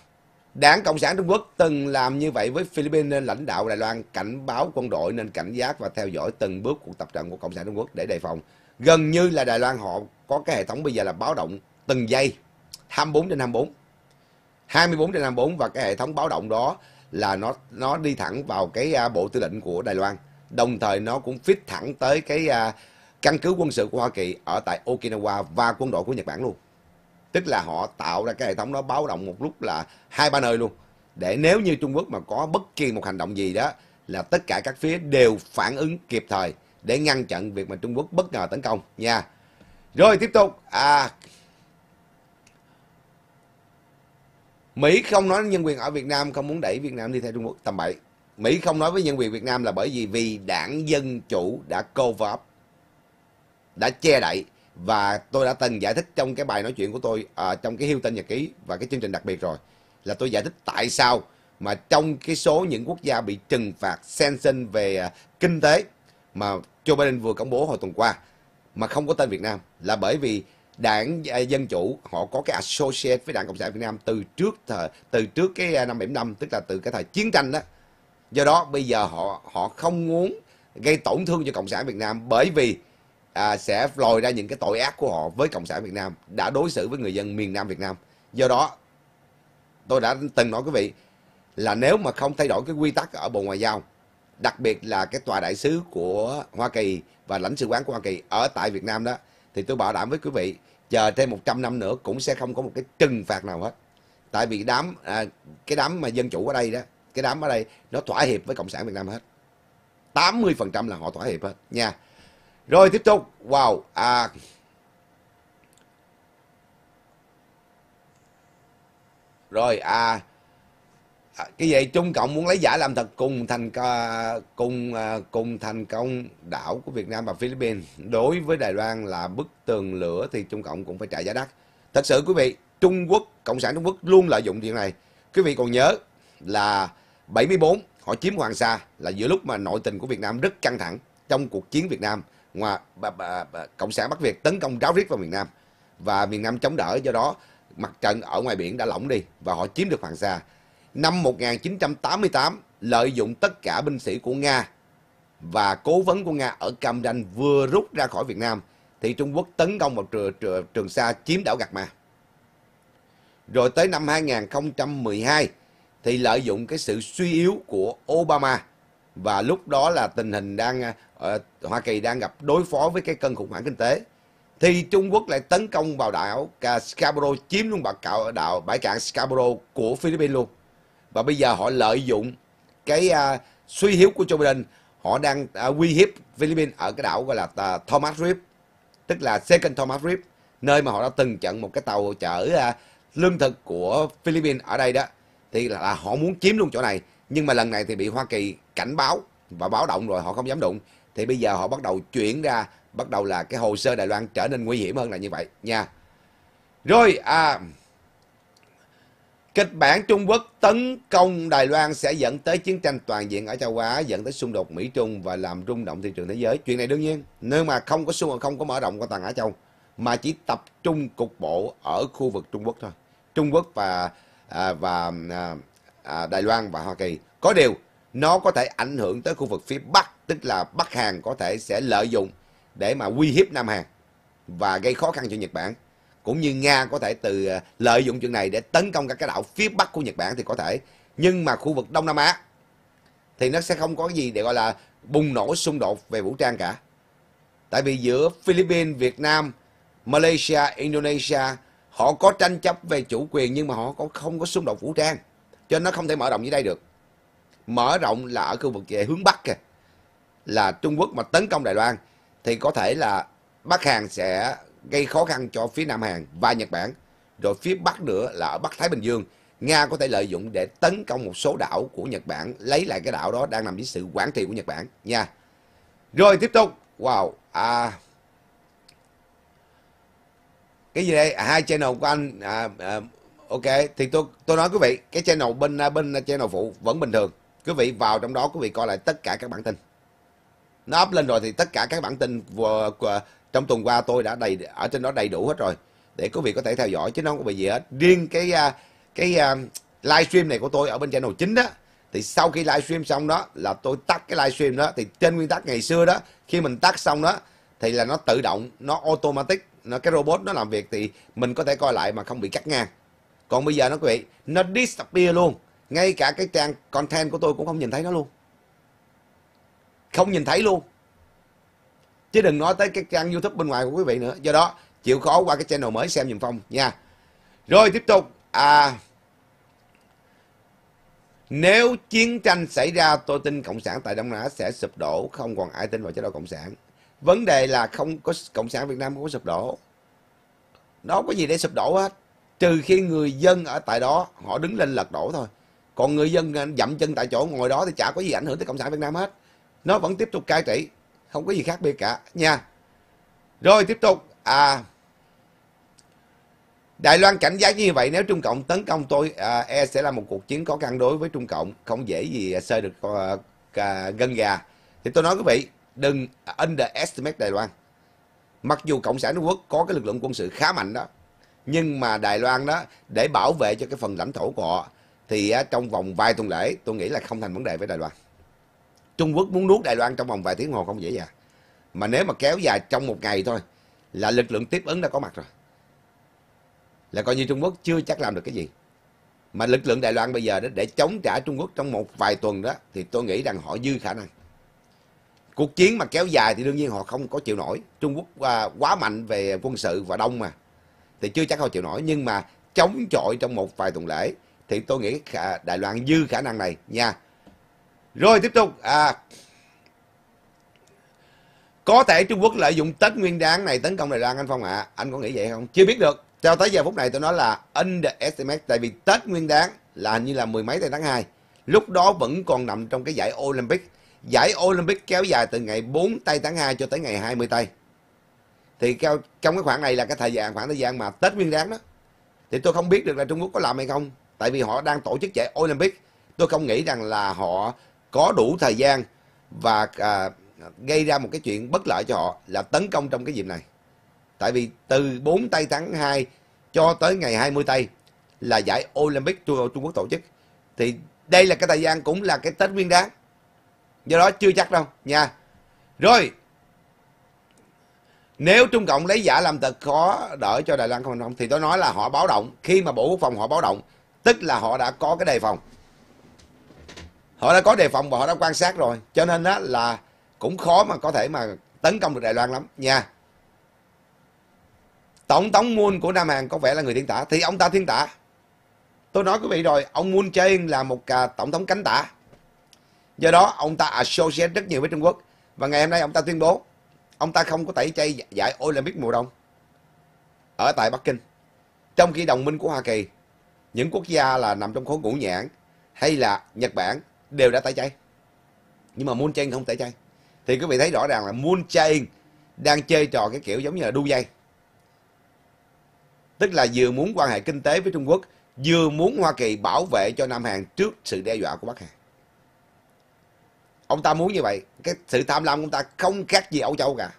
Đảng Cộng sản Trung Quốc từng làm như vậy với Philippines nên lãnh đạo Đài Loan cảnh báo quân đội nên cảnh giác và theo dõi từng bước cuộc tập trận của Cộng sản Trung Quốc để đề phòng. Gần như là Đài Loan họ có cái hệ thống bây giờ là báo động từng giây 24 trên 24. 24 trên 24 và cái hệ thống báo động đó là nó nó đi thẳng vào cái à, bộ tư lệnh của Đài Loan. Đồng thời nó cũng fit thẳng tới cái à, căn cứ quân sự của Hoa Kỳ ở tại Okinawa và quân đội của Nhật Bản luôn tức là họ tạo ra cái hệ thống đó báo động một lúc là hai ba nơi luôn để nếu như Trung Quốc mà có bất kỳ một hành động gì đó là tất cả các phía đều phản ứng kịp thời để ngăn chặn việc mà Trung Quốc bất ngờ tấn công nha. Rồi tiếp tục à Mỹ không nói nhân quyền ở Việt Nam không muốn đẩy Việt Nam đi theo Trung Quốc tầm bậy. Mỹ không nói với nhân quyền Việt Nam là bởi vì vì đảng dân chủ đã cover up đã che đậy và tôi đã từng giải thích trong cái bài nói chuyện của tôi à, trong cái hiêu tên nhật ký và cái chương trình đặc biệt rồi là tôi giải thích tại sao mà trong cái số những quốc gia bị trừng phạt sanction về à, kinh tế mà Joe Biden vừa công bố hồi tuần qua mà không có tên Việt Nam là bởi vì đảng à, dân chủ họ có cái associate với đảng cộng sản Việt Nam từ trước thời từ trước cái à, năm 75 tức là từ cái thời chiến tranh đó do đó bây giờ họ họ không muốn gây tổn thương cho cộng sản Việt Nam bởi vì à, sẽ lòi ra những cái tội ác của họ với cộng sản Việt Nam đã đối xử với người dân miền Nam Việt Nam do đó tôi đã từng nói quý vị là nếu mà không thay đổi cái quy tắc ở Bộ Ngoại giao đặc biệt là cái tòa đại sứ của Hoa Kỳ và lãnh sự quán của Hoa Kỳ ở tại Việt Nam đó thì tôi bảo đảm với quý vị chờ thêm 100 năm nữa cũng sẽ không có một cái trừng phạt nào hết tại vì đám à, cái đám mà dân chủ ở đây đó cái đám ở đây nó thỏa hiệp với cộng sản Việt Nam hết 80% là họ thỏa hiệp hết nha rồi tiếp tục. Wow. À. Rồi à. à cái vậy Trung Cộng muốn lấy giả làm thật cùng thành à, cùng à, cùng thành công đảo của Việt Nam và Philippines đối với Đài Loan là bức tường lửa thì Trung Cộng cũng phải trả giá đắt. Thật sự quý vị, Trung Quốc, Cộng sản Trung Quốc luôn lợi dụng chuyện này. Quý vị còn nhớ là 74 họ chiếm Hoàng Sa là giữa lúc mà nội tình của Việt Nam rất căng thẳng trong cuộc chiến Việt Nam ngoài bà, bà, bà, cộng sản Bắc Việt tấn công ráo riết vào miền Nam và miền Nam chống đỡ do đó mặt trận ở ngoài biển đã lỏng đi và họ chiếm được Hoàng Sa. Năm 1988 lợi dụng tất cả binh sĩ của Nga và cố vấn của Nga ở Cam Ranh vừa rút ra khỏi Việt Nam thì Trung Quốc tấn công vào trường, trường, trường Sa chiếm đảo Gạc Ma. Rồi tới năm 2012 thì lợi dụng cái sự suy yếu của Obama và lúc đó là tình hình đang Ờ, Hoa Kỳ đang gặp đối phó với cái cơn khủng hoảng kinh tế thì Trung Quốc lại tấn công vào đảo Scarborough chiếm luôn bãi cạo đảo bãi cạn Scarborough của Philippines luôn và bây giờ họ lợi dụng cái uh, suy hiếu của Joe Biden họ đang uh, uy hiếp Philippines ở cái đảo gọi là à, Thomas Rip tức là Second Thomas Rip nơi mà họ đã từng chặn một cái tàu chở uh, lương thực của Philippines ở đây đó thì là họ muốn chiếm luôn chỗ này nhưng mà lần này thì bị Hoa Kỳ cảnh báo và báo động rồi họ không dám đụng thì bây giờ họ bắt đầu chuyển ra bắt đầu là cái hồ sơ Đài Loan trở nên nguy hiểm hơn là như vậy nha rồi à kịch bản Trung Quốc tấn công Đài Loan sẽ dẫn tới chiến tranh toàn diện ở châu Á dẫn tới xung đột Mỹ Trung và làm rung động thị trường thế giới chuyện này đương nhiên nhưng mà không có xung không có mở rộng qua toàn Á Châu mà chỉ tập trung cục bộ ở khu vực Trung Quốc thôi Trung Quốc và à, và à, à Đài Loan và Hoa Kỳ có điều nó có thể ảnh hưởng tới khu vực phía Bắc tức là Bắc Hàn có thể sẽ lợi dụng để mà uy hiếp Nam Hàn và gây khó khăn cho Nhật Bản cũng như Nga có thể từ ờ, lợi dụng chuyện này để tấn công các cái đảo phía bắc của Nhật Bản thì có thể nhưng mà khu vực Đông Nam Á thì nó sẽ không có gì để gọi là bùng nổ xung đột về vũ trang cả tại vì giữa Philippines, Việt Nam, Malaysia, Indonesia họ có tranh chấp về chủ quyền nhưng mà họ có không có xung đột vũ trang cho nên nó không thể mở rộng như đây được mở rộng là ở khu vực về hướng bắc kìa là Trung Quốc mà tấn công Đài Loan thì có thể là Bắc Hàn sẽ gây khó khăn cho phía Nam Hàn và Nhật Bản. Rồi phía Bắc nữa là ở Bắc Thái Bình Dương, Nga có thể lợi dụng để tấn công một số đảo của Nhật Bản, lấy lại cái đảo đó đang nằm dưới sự quản trị của Nhật Bản nha. Rồi tiếp tục. Wow, à cái gì đây? À, hai channel của anh à, à, ok thì tôi tôi nói quý vị, cái channel bên bên channel phụ vẫn bình thường. Quý vị vào trong đó quý vị coi lại tất cả các bản tin nó up lên rồi thì tất cả các bản tin vừa, vừa, trong tuần qua tôi đã đầy ở trên đó đầy đủ hết rồi để quý vị có thể theo dõi chứ nó không có bị gì hết riêng cái à, cái à, livestream này của tôi ở bên channel chính đó thì sau khi livestream xong đó là tôi tắt cái livestream đó thì trên nguyên tắc ngày xưa đó khi mình tắt xong đó thì là nó tự động nó automatic nó cái robot nó làm việc thì mình có thể coi lại mà không bị cắt ngang còn bây giờ nó quý vị nó disappear luôn ngay cả cái trang content của tôi cũng không nhìn thấy nó luôn không nhìn thấy luôn chứ đừng nói tới cái trang youtube bên ngoài của quý vị nữa do đó chịu khó qua cái channel mới xem dùm phong nha rồi tiếp tục à nếu chiến tranh xảy ra tôi tin cộng sản tại đông nam á sẽ sụp đổ không còn ai tin vào chế độ cộng sản vấn đề là không có cộng sản việt nam không có sụp đổ nó có gì để sụp đổ hết trừ khi người dân ở tại đó họ đứng lên lật đổ thôi còn người dân à, dậm chân tại chỗ ngồi đó thì chả có gì ảnh hưởng tới cộng sản việt nam hết nó vẫn tiếp tục cai trị không có gì khác biệt cả nha rồi tiếp tục à Đài Loan cảnh giác như vậy nếu Trung Cộng tấn công tôi à, e sẽ là một cuộc chiến khó khăn đối với Trung Cộng không dễ gì sơi được à, à, gân gà thì tôi nói quý vị đừng underestimate Đài Loan mặc dù Cộng sản Trung Quốc có cái lực lượng quân sự khá mạnh đó nhưng mà Đài Loan đó để bảo vệ cho cái phần lãnh thổ của họ thì à, trong vòng vài tuần lễ tôi nghĩ là không thành vấn đề với Đài Loan Trung Quốc muốn nuốt Đài Loan trong vòng vài tiếng hồ không dễ dàng. Mà nếu mà kéo dài trong một ngày thôi là lực lượng tiếp ứng đã có mặt rồi. Là coi như Trung Quốc chưa chắc làm được cái gì. Mà lực lượng Đài Loan bây giờ đó để chống trả Trung Quốc trong một vài tuần đó thì tôi nghĩ rằng họ dư khả năng. Cuộc chiến mà kéo dài thì đương nhiên họ không có chịu nổi. Trung Quốc à, quá mạnh về quân sự và đông mà. Thì chưa chắc họ chịu nổi. Nhưng mà chống chọi trong một vài tuần lễ thì tôi nghĩ Đài Loan dư khả năng này nha. Rồi tiếp tục à có thể Trung Quốc lợi dụng Tết Nguyên Đán này tấn công Đài Loan anh Phong ạ. À. Anh có nghĩ vậy không? Chưa biết được. Cho tới giờ phút này tôi nói là underestimate tại vì Tết Nguyên Đán là hình như là mười mấy tây tháng 2. Lúc đó vẫn còn nằm trong cái giải Olympic. Giải Olympic kéo dài từ ngày 4 tây tháng 2 cho tới ngày 20 tây. Thì trong cái khoảng này là cái thời gian khoảng thời gian mà Tết Nguyên Đán đó. Thì tôi không biết được là Trung Quốc có làm hay không. Tại vì họ đang tổ chức giải Olympic. Tôi không nghĩ rằng là họ có đủ thời gian và à, gây ra một cái chuyện bất lợi cho họ là tấn công trong cái dịp này. Tại vì từ 4 tây tháng 2 cho tới ngày 20 tây là giải Olympic Trung Quốc tổ chức. Thì đây là cái thời gian cũng là cái Tết Nguyên đáng. Do đó chưa chắc đâu nha. Rồi. Nếu Trung Cộng lấy giả làm thật khó đỡ cho Đài Loan không thì tôi nói là họ báo động. Khi mà Bộ Quốc phòng họ báo động, tức là họ đã có cái đề phòng họ đã có đề phòng và họ đã quan sát rồi cho nên đó là cũng khó mà có thể mà tấn công được đài loan lắm nha tổng thống moon của nam hàn có vẻ là người thiên tả thì ông ta thiên tả tôi nói quý vị rồi ông moon jae in là một à, tổng thống cánh tả do đó ông ta associate rất nhiều với trung quốc và ngày hôm nay ông ta tuyên bố ông ta không có tẩy chay giải olympic mùa đông ở tại bắc kinh trong khi đồng minh của hoa kỳ những quốc gia là nằm trong khối ngũ nhãn hay là nhật bản đều đã tẩy chay nhưng mà Moon Chain không tẩy chay thì quý vị thấy rõ ràng là Moon Chain đang chơi trò cái kiểu giống như là đu dây tức là vừa muốn quan hệ kinh tế với Trung Quốc vừa muốn Hoa Kỳ bảo vệ cho Nam Hàn trước sự đe dọa của Bắc Hàn ông ta muốn như vậy cái sự tham lam của ông ta không khác gì Âu Châu cả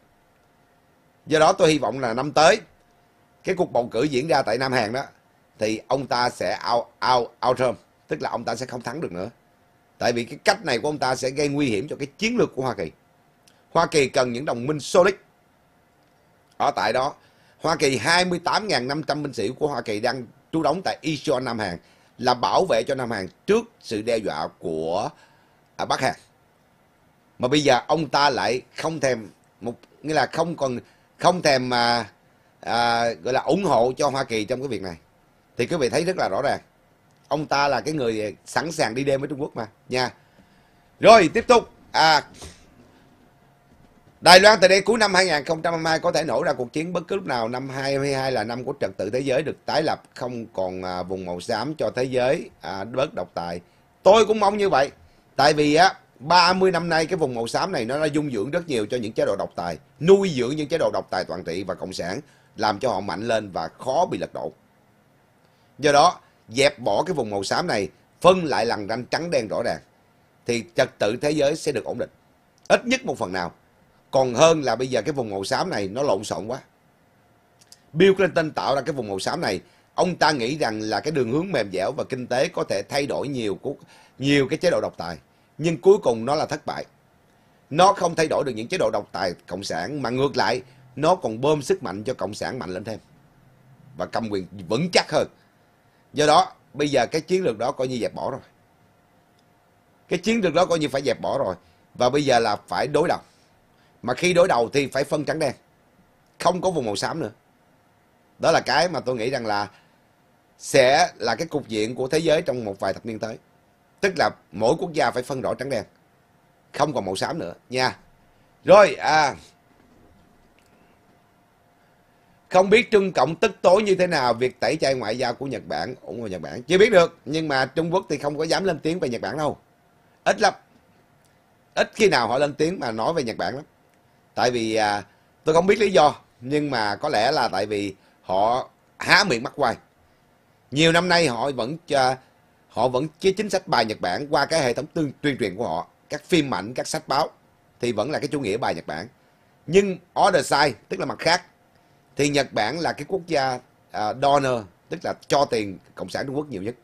do đó tôi hy vọng là năm tới cái cuộc bầu cử diễn ra tại Nam Hàn đó thì ông ta sẽ out out out term, tức là ông ta sẽ không thắng được nữa Tại vì cái cách này của ông ta sẽ gây nguy hiểm cho cái chiến lược của Hoa Kỳ. Hoa Kỳ cần những đồng minh solid. Ở tại đó, Hoa Kỳ 28.500 binh sĩ của Hoa Kỳ đang trú đóng tại Incheon, Nam Hàn là bảo vệ cho Nam Hàn trước sự đe dọa của à, Bắc Hàn. Mà bây giờ ông ta lại không thèm một nghĩa là không còn không thèm mà à, gọi là ủng hộ cho Hoa Kỳ trong cái việc này. Thì quý vị thấy rất là rõ ràng ông ta là cái người sẵn sàng đi đêm với Trung Quốc mà nha rồi tiếp tục à Đài Loan từ đây cuối năm 2022 có thể nổ ra cuộc chiến bất cứ lúc nào. Năm 2022 là năm của trật tự thế giới được tái lập, không còn à, vùng màu xám cho thế giới à, bớt độc tài. Tôi cũng mong như vậy. Tại vì á 30 năm nay cái vùng màu xám này nó đã dung dưỡng rất nhiều cho những chế độ độc tài, nuôi dưỡng những chế độ độc tài toàn trị và cộng sản, làm cho họ mạnh lên và khó bị lật đổ. Do đó, dẹp bỏ cái vùng màu xám này, phân lại lằn ranh trắng đen rõ ràng, thì trật tự thế giới sẽ được ổn định. Ít nhất một phần nào. Còn hơn là bây giờ cái vùng màu xám này nó lộn xộn quá. Bill Clinton tạo ra cái vùng màu xám này, ông ta nghĩ rằng là cái đường hướng mềm dẻo và kinh tế có thể thay đổi nhiều nhiều cái chế độ độc tài. Nhưng cuối cùng nó là thất bại. Nó không thay đổi được những chế độ độc tài cộng sản mà ngược lại nó còn bơm sức mạnh cho cộng sản mạnh lên thêm và cầm quyền vững chắc hơn do đó bây giờ cái chiến lược đó coi như dẹp bỏ rồi cái chiến lược đó coi như phải dẹp bỏ rồi và bây giờ là phải đối đầu mà khi đối đầu thì phải phân trắng đen không có vùng màu xám nữa đó là cái mà tôi nghĩ rằng là sẽ là cái cục diện của thế giới trong một vài thập niên tới tức là mỗi quốc gia phải phân rõ trắng đen không còn màu xám nữa nha rồi à không biết Trung Cộng tức tối như thế nào việc tẩy chay ngoại giao của Nhật Bản, ủng hộ Nhật Bản. Chưa biết được, nhưng mà Trung Quốc thì không có dám lên tiếng về Nhật Bản đâu. Ít lắm. Ít khi nào họ lên tiếng mà nói về Nhật Bản lắm. Tại vì à, tôi không biết lý do, nhưng mà có lẽ là tại vì họ há miệng mắt quay. Nhiều năm nay họ vẫn cho họ vẫn chế chính sách bài Nhật Bản qua cái hệ thống tương tuyên truyền của họ, các phim ảnh, các sách báo thì vẫn là cái chủ nghĩa bài Nhật Bản. Nhưng order side tức là mặt khác thì Nhật Bản là cái quốc gia uh, donor tức là cho tiền cộng sản Trung Quốc nhiều nhất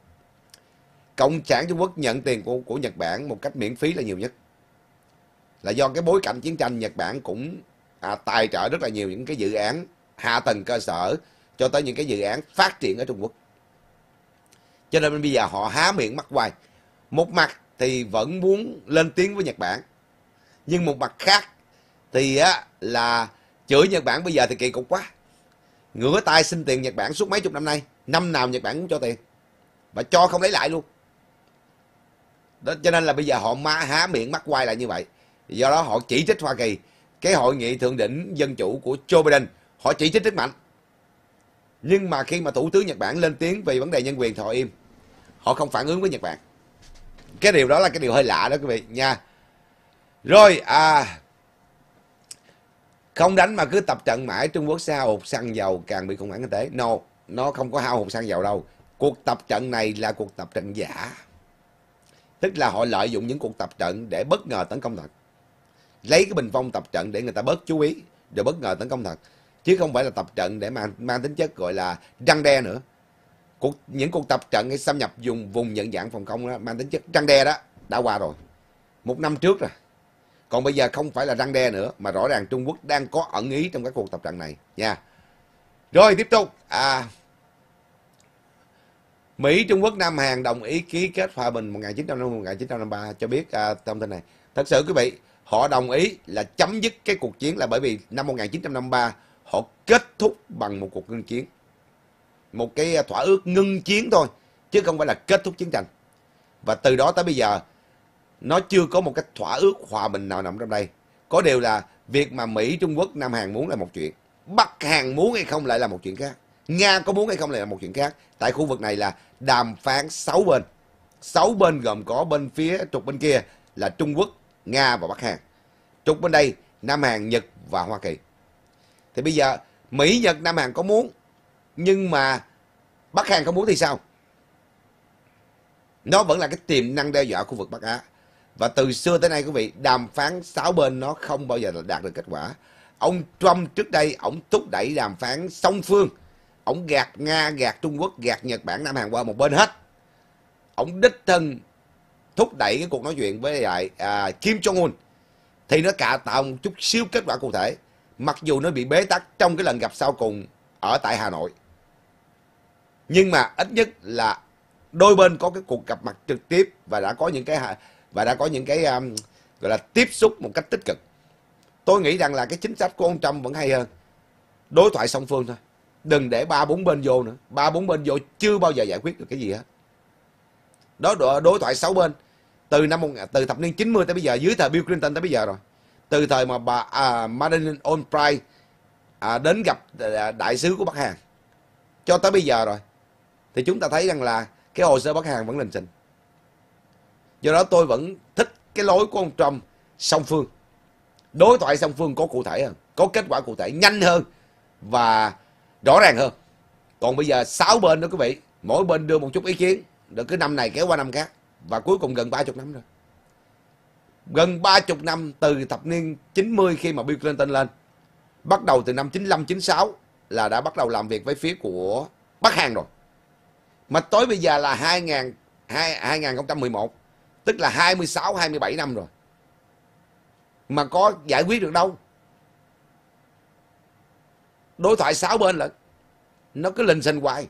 cộng sản Trung Quốc nhận tiền của của Nhật Bản một cách miễn phí là nhiều nhất là do cái bối cảnh chiến tranh Nhật Bản cũng à, tài trợ rất là nhiều những cái dự án hạ tầng cơ sở cho tới những cái dự án phát triển ở Trung Quốc cho nên bây giờ họ há miệng mắc hoài một mặt thì vẫn muốn lên tiếng với Nhật Bản nhưng một mặt khác thì á, là chửi Nhật Bản bây giờ thì kỳ cục quá ngửa tay xin tiền Nhật Bản suốt mấy chục năm nay năm nào Nhật Bản cũng cho tiền và cho không lấy lại luôn đó cho nên là bây giờ họ má há miệng mắt quay lại như vậy do đó họ chỉ trích Hoa Kỳ cái hội nghị thượng đỉnh dân chủ của Joe Biden họ chỉ trích rất mạnh nhưng mà khi mà thủ tướng Nhật Bản lên tiếng về vấn đề nhân quyền thì họ im họ không phản ứng với Nhật Bản cái điều đó là cái điều hơi lạ đó quý vị nha rồi à không đánh mà cứ tập trận mãi Trung Quốc sẽ hao hụt xăng dầu càng bị khủng hoảng kinh tế no nó không có hao hụt xăng dầu đâu cuộc tập trận này là cuộc tập trận giả tức là họ lợi dụng những cuộc tập trận để bất ngờ tấn công thật lấy cái bình phong tập trận để người ta bớt chú ý rồi bất ngờ tấn công thật chứ không phải là tập trận để mang mang tính chất gọi là răng đe nữa cuộc những cuộc tập trận hay xâm nhập dùng vùng nhận dạng phòng không đó, mang tính chất răng đe đó đã qua rồi một năm trước rồi còn bây giờ không phải là răng đe nữa mà rõ ràng Trung Quốc đang có ẩn ý trong các cuộc tập trận này nha rồi tiếp tục à, Mỹ Trung Quốc Nam Hàn đồng ý ký kết hòa bình 1950 1953 cho biết à, thông tin này thật sự quý vị họ đồng ý là chấm dứt cái cuộc chiến là bởi vì năm 1953 họ kết thúc bằng một cuộc ngưng chiến một cái thỏa ước ngưng chiến thôi chứ không phải là kết thúc chiến tranh và từ đó tới bây giờ nó chưa có một cái thỏa ước hòa bình nào nằm trong đây có điều là việc mà mỹ trung quốc nam hàn muốn là một chuyện bắc hàn muốn hay không lại là một chuyện khác nga có muốn hay không lại là một chuyện khác tại khu vực này là đàm phán sáu bên sáu bên gồm có bên phía trục bên kia là trung quốc nga và bắc hàn trục bên đây nam hàn nhật và hoa kỳ thì bây giờ mỹ nhật nam hàn có muốn nhưng mà bắc hàn không muốn thì sao nó vẫn là cái tiềm năng đe dọa khu vực bắc á và từ xưa tới nay quý vị, đàm phán sáu bên nó không bao giờ đạt được kết quả. Ông Trump trước đây, ông thúc đẩy đàm phán song phương. Ông gạt Nga, gạt Trung Quốc, gạt Nhật Bản, Nam Hàn qua một bên hết. Ông đích thân thúc đẩy cái cuộc nói chuyện với lại à, Kim Jong-un. Thì nó cả tạo một chút xíu kết quả cụ thể. Mặc dù nó bị bế tắc trong cái lần gặp sau cùng ở tại Hà Nội. Nhưng mà ít nhất là đôi bên có cái cuộc gặp mặt trực tiếp và đã có những cái và đã có những cái um, gọi là tiếp xúc một cách tích cực tôi nghĩ rằng là cái chính sách của ông trump vẫn hay hơn đối thoại song phương thôi đừng để ba bốn bên vô nữa ba bốn bên vô chưa bao giờ giải quyết được cái gì hết đó đối thoại sáu bên từ năm từ thập niên 90 tới bây giờ dưới thời Bill Clinton tới bây giờ rồi từ thời mà bà à, Madeleine Albright à, đến gặp à, đại sứ của Bắc Hàn cho tới bây giờ rồi thì chúng ta thấy rằng là cái hồ sơ Bắc Hàn vẫn lình xình Do đó tôi vẫn thích cái lối của ông Trump song phương. Đối thoại song phương có cụ thể hơn, có kết quả cụ thể nhanh hơn và rõ ràng hơn. Còn bây giờ sáu bên đó quý vị, mỗi bên đưa một chút ý kiến, được cứ năm này kéo qua năm khác và cuối cùng gần 30 năm rồi. Gần 30 năm từ thập niên 90 khi mà Bill Clinton lên. Bắt đầu từ năm 95 96 là đã bắt đầu làm việc với phía của Bắc Hàn rồi. Mà tới bây giờ là 2000 2011 Tức là 26, 27 năm rồi. Mà có giải quyết được đâu. Đối thoại sáu bên lận. Nó cứ linh sinh hoài.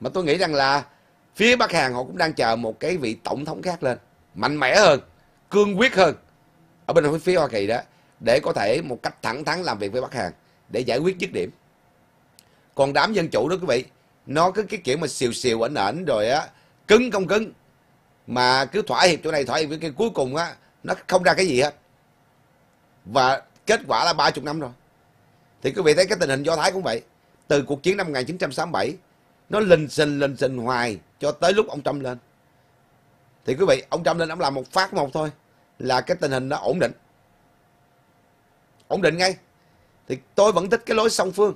Mà tôi nghĩ rằng là phía Bắc Hàn họ cũng đang chờ một cái vị tổng thống khác lên. Mạnh mẽ hơn, cương quyết hơn. Ở bên phía Hoa Kỳ đó. Để có thể một cách thẳng thắn làm việc với Bắc Hàn. Để giải quyết dứt điểm. Còn đám dân chủ đó quý vị. Nó cứ cái kiểu mà xìu xìu ảnh ảnh rồi á. Cứng không cứng mà cứ thỏa hiệp chỗ này thỏa hiệp với cái cuối cùng á nó không ra cái gì hết và kết quả là 30 năm rồi thì quý vị thấy cái tình hình do thái cũng vậy từ cuộc chiến năm 1967 nó lình xình lình xình hoài cho tới lúc ông Trump lên thì quý vị ông Trump lên ông làm một phát một thôi là cái tình hình nó ổn định ổn định ngay thì tôi vẫn thích cái lối song phương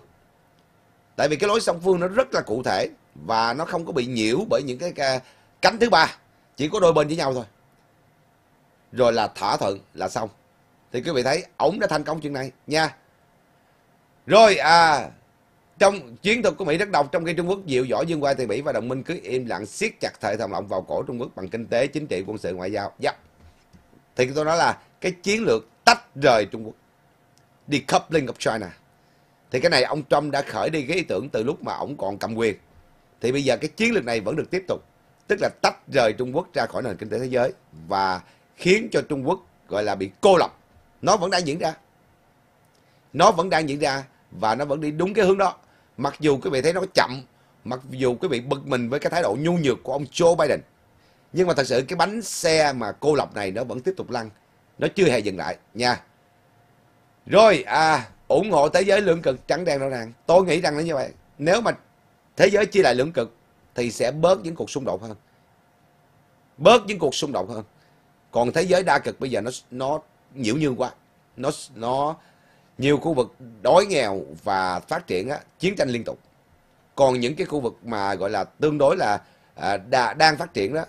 tại vì cái lối song phương nó rất là cụ thể và nó không có bị nhiễu bởi những cái cánh thứ ba chỉ có đôi bên với nhau thôi rồi là thỏa thuận là xong thì quý vị thấy ổng đã thành công chuyện này nha rồi à trong chiến thuật của Mỹ rất độc trong khi Trung Quốc dịu dõi dương quay thì Mỹ và đồng minh cứ im lặng siết chặt thời thòng lọng vào cổ Trung Quốc bằng kinh tế, chính trị, quân sự, ngoại giao. Dạ. Thì tôi nói là cái chiến lược tách rời Trung Quốc. Decoupling of China. Thì cái này ông Trump đã khởi đi cái ý tưởng từ lúc mà ông còn cầm quyền. Thì bây giờ cái chiến lược này vẫn được tiếp tục tức là tách rời Trung Quốc ra khỏi nền kinh tế thế giới và khiến cho Trung Quốc gọi là bị cô lập. Nó vẫn đang diễn ra. Nó vẫn đang diễn ra và nó vẫn đi đúng cái hướng đó. Mặc dù quý vị thấy nó chậm, mặc dù quý vị bực mình với cái thái độ nhu nhược của ông Joe Biden. Nhưng mà thật sự cái bánh xe mà cô lập này nó vẫn tiếp tục lăn. Nó chưa hề dừng lại nha. Rồi à ủng hộ thế giới lưỡng cực trắng đen rõ ràng. Tôi nghĩ rằng là như vậy. Nếu mà thế giới chia lại lưỡng cực thì sẽ bớt những cuộc xung đột hơn bớt những cuộc xung đột hơn còn thế giới đa cực bây giờ nó nó nhiễu nhương quá nó nó nhiều khu vực đói nghèo và phát triển á, chiến tranh liên tục còn những cái khu vực mà gọi là tương đối là à, đa, đang phát triển đó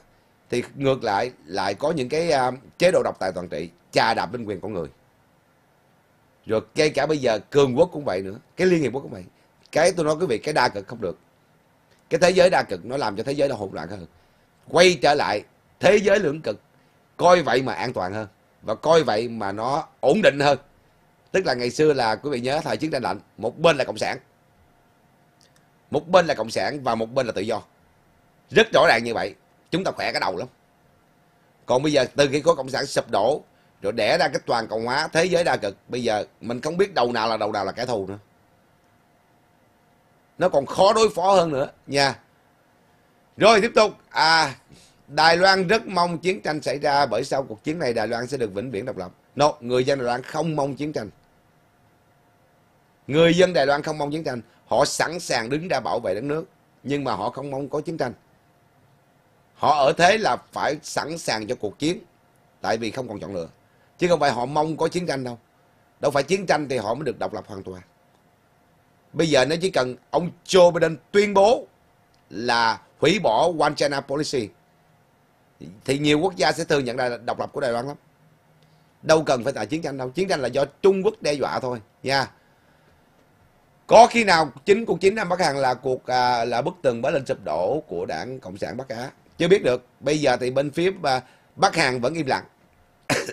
thì ngược lại lại có những cái à, chế độ độc tài toàn trị chà đạp lên quyền con người rồi ngay cả bây giờ cường quốc cũng vậy nữa cái liên hiệp quốc cũng vậy cái tôi nói quý vị cái đa cực không được cái thế giới đa cực nó làm cho thế giới nó hỗn loạn hơn quay trở lại thế giới lưỡng cực coi vậy mà an toàn hơn và coi vậy mà nó ổn định hơn tức là ngày xưa là quý vị nhớ thời chiến tranh lạnh một bên là cộng sản một bên là cộng sản và một bên là tự do rất rõ ràng như vậy chúng ta khỏe cái đầu lắm còn bây giờ từ khi có cộng sản sụp đổ rồi đẻ ra cái toàn cộng hóa thế giới đa cực bây giờ mình không biết đầu nào là đầu nào là kẻ thù nữa nó còn khó đối phó hơn nữa nha rồi tiếp tục à Đài Loan rất mong chiến tranh xảy ra bởi sau cuộc chiến này Đài Loan sẽ được vĩnh viễn độc lập no người dân Đài Loan không mong chiến tranh người dân Đài Loan không mong chiến tranh họ sẵn sàng đứng ra bảo vệ đất nước nhưng mà họ không mong có chiến tranh họ ở thế là phải sẵn sàng cho cuộc chiến tại vì không còn chọn lựa chứ không phải họ mong có chiến tranh đâu đâu phải chiến tranh thì họ mới được độc lập hoàn toàn Bây giờ nó chỉ cần ông Joe Biden tuyên bố là hủy bỏ One China Policy thì nhiều quốc gia sẽ thừa nhận là độc lập của Đài Loan lắm. Đâu cần phải tạo chiến tranh đâu. Chiến tranh là do Trung Quốc đe dọa thôi nha. Có khi nào chính cuộc chiến Nam Bắc Hàn là cuộc à, là bức tường bá lên sụp đổ của đảng Cộng sản Bắc Á? Chưa biết được. Bây giờ thì bên phía à, Bắc Hàn vẫn im lặng. [COUGHS]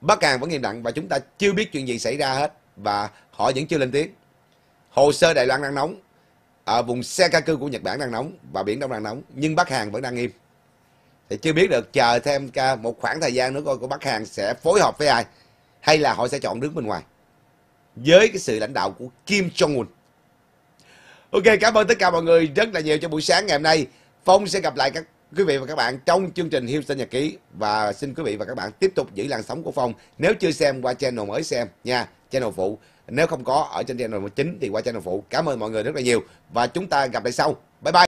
Bắc Hàn vẫn im lặng và chúng ta chưa biết chuyện gì xảy ra hết. Và họ vẫn chưa lên tiếng hồ sơ đài loan đang nóng ở vùng xe ca cư của nhật bản đang nóng và biển đông đang nóng nhưng bắc hàn vẫn đang im thì chưa biết được chờ thêm ca một khoảng thời gian nữa coi của bắc hàn sẽ phối hợp với ai hay là họ sẽ chọn đứng bên ngoài với cái sự lãnh đạo của kim jong un ok cảm ơn tất cả mọi người rất là nhiều cho buổi sáng ngày hôm nay phong sẽ gặp lại các quý vị và các bạn trong chương trình sinh Nhật Ký và xin quý vị và các bạn tiếp tục giữ làn sóng của Phong nếu chưa xem qua channel mới xem nha, channel phụ nếu không có ở trên channel 19 thì qua channel phụ cảm ơn mọi người rất là nhiều và chúng ta gặp lại sau bye bye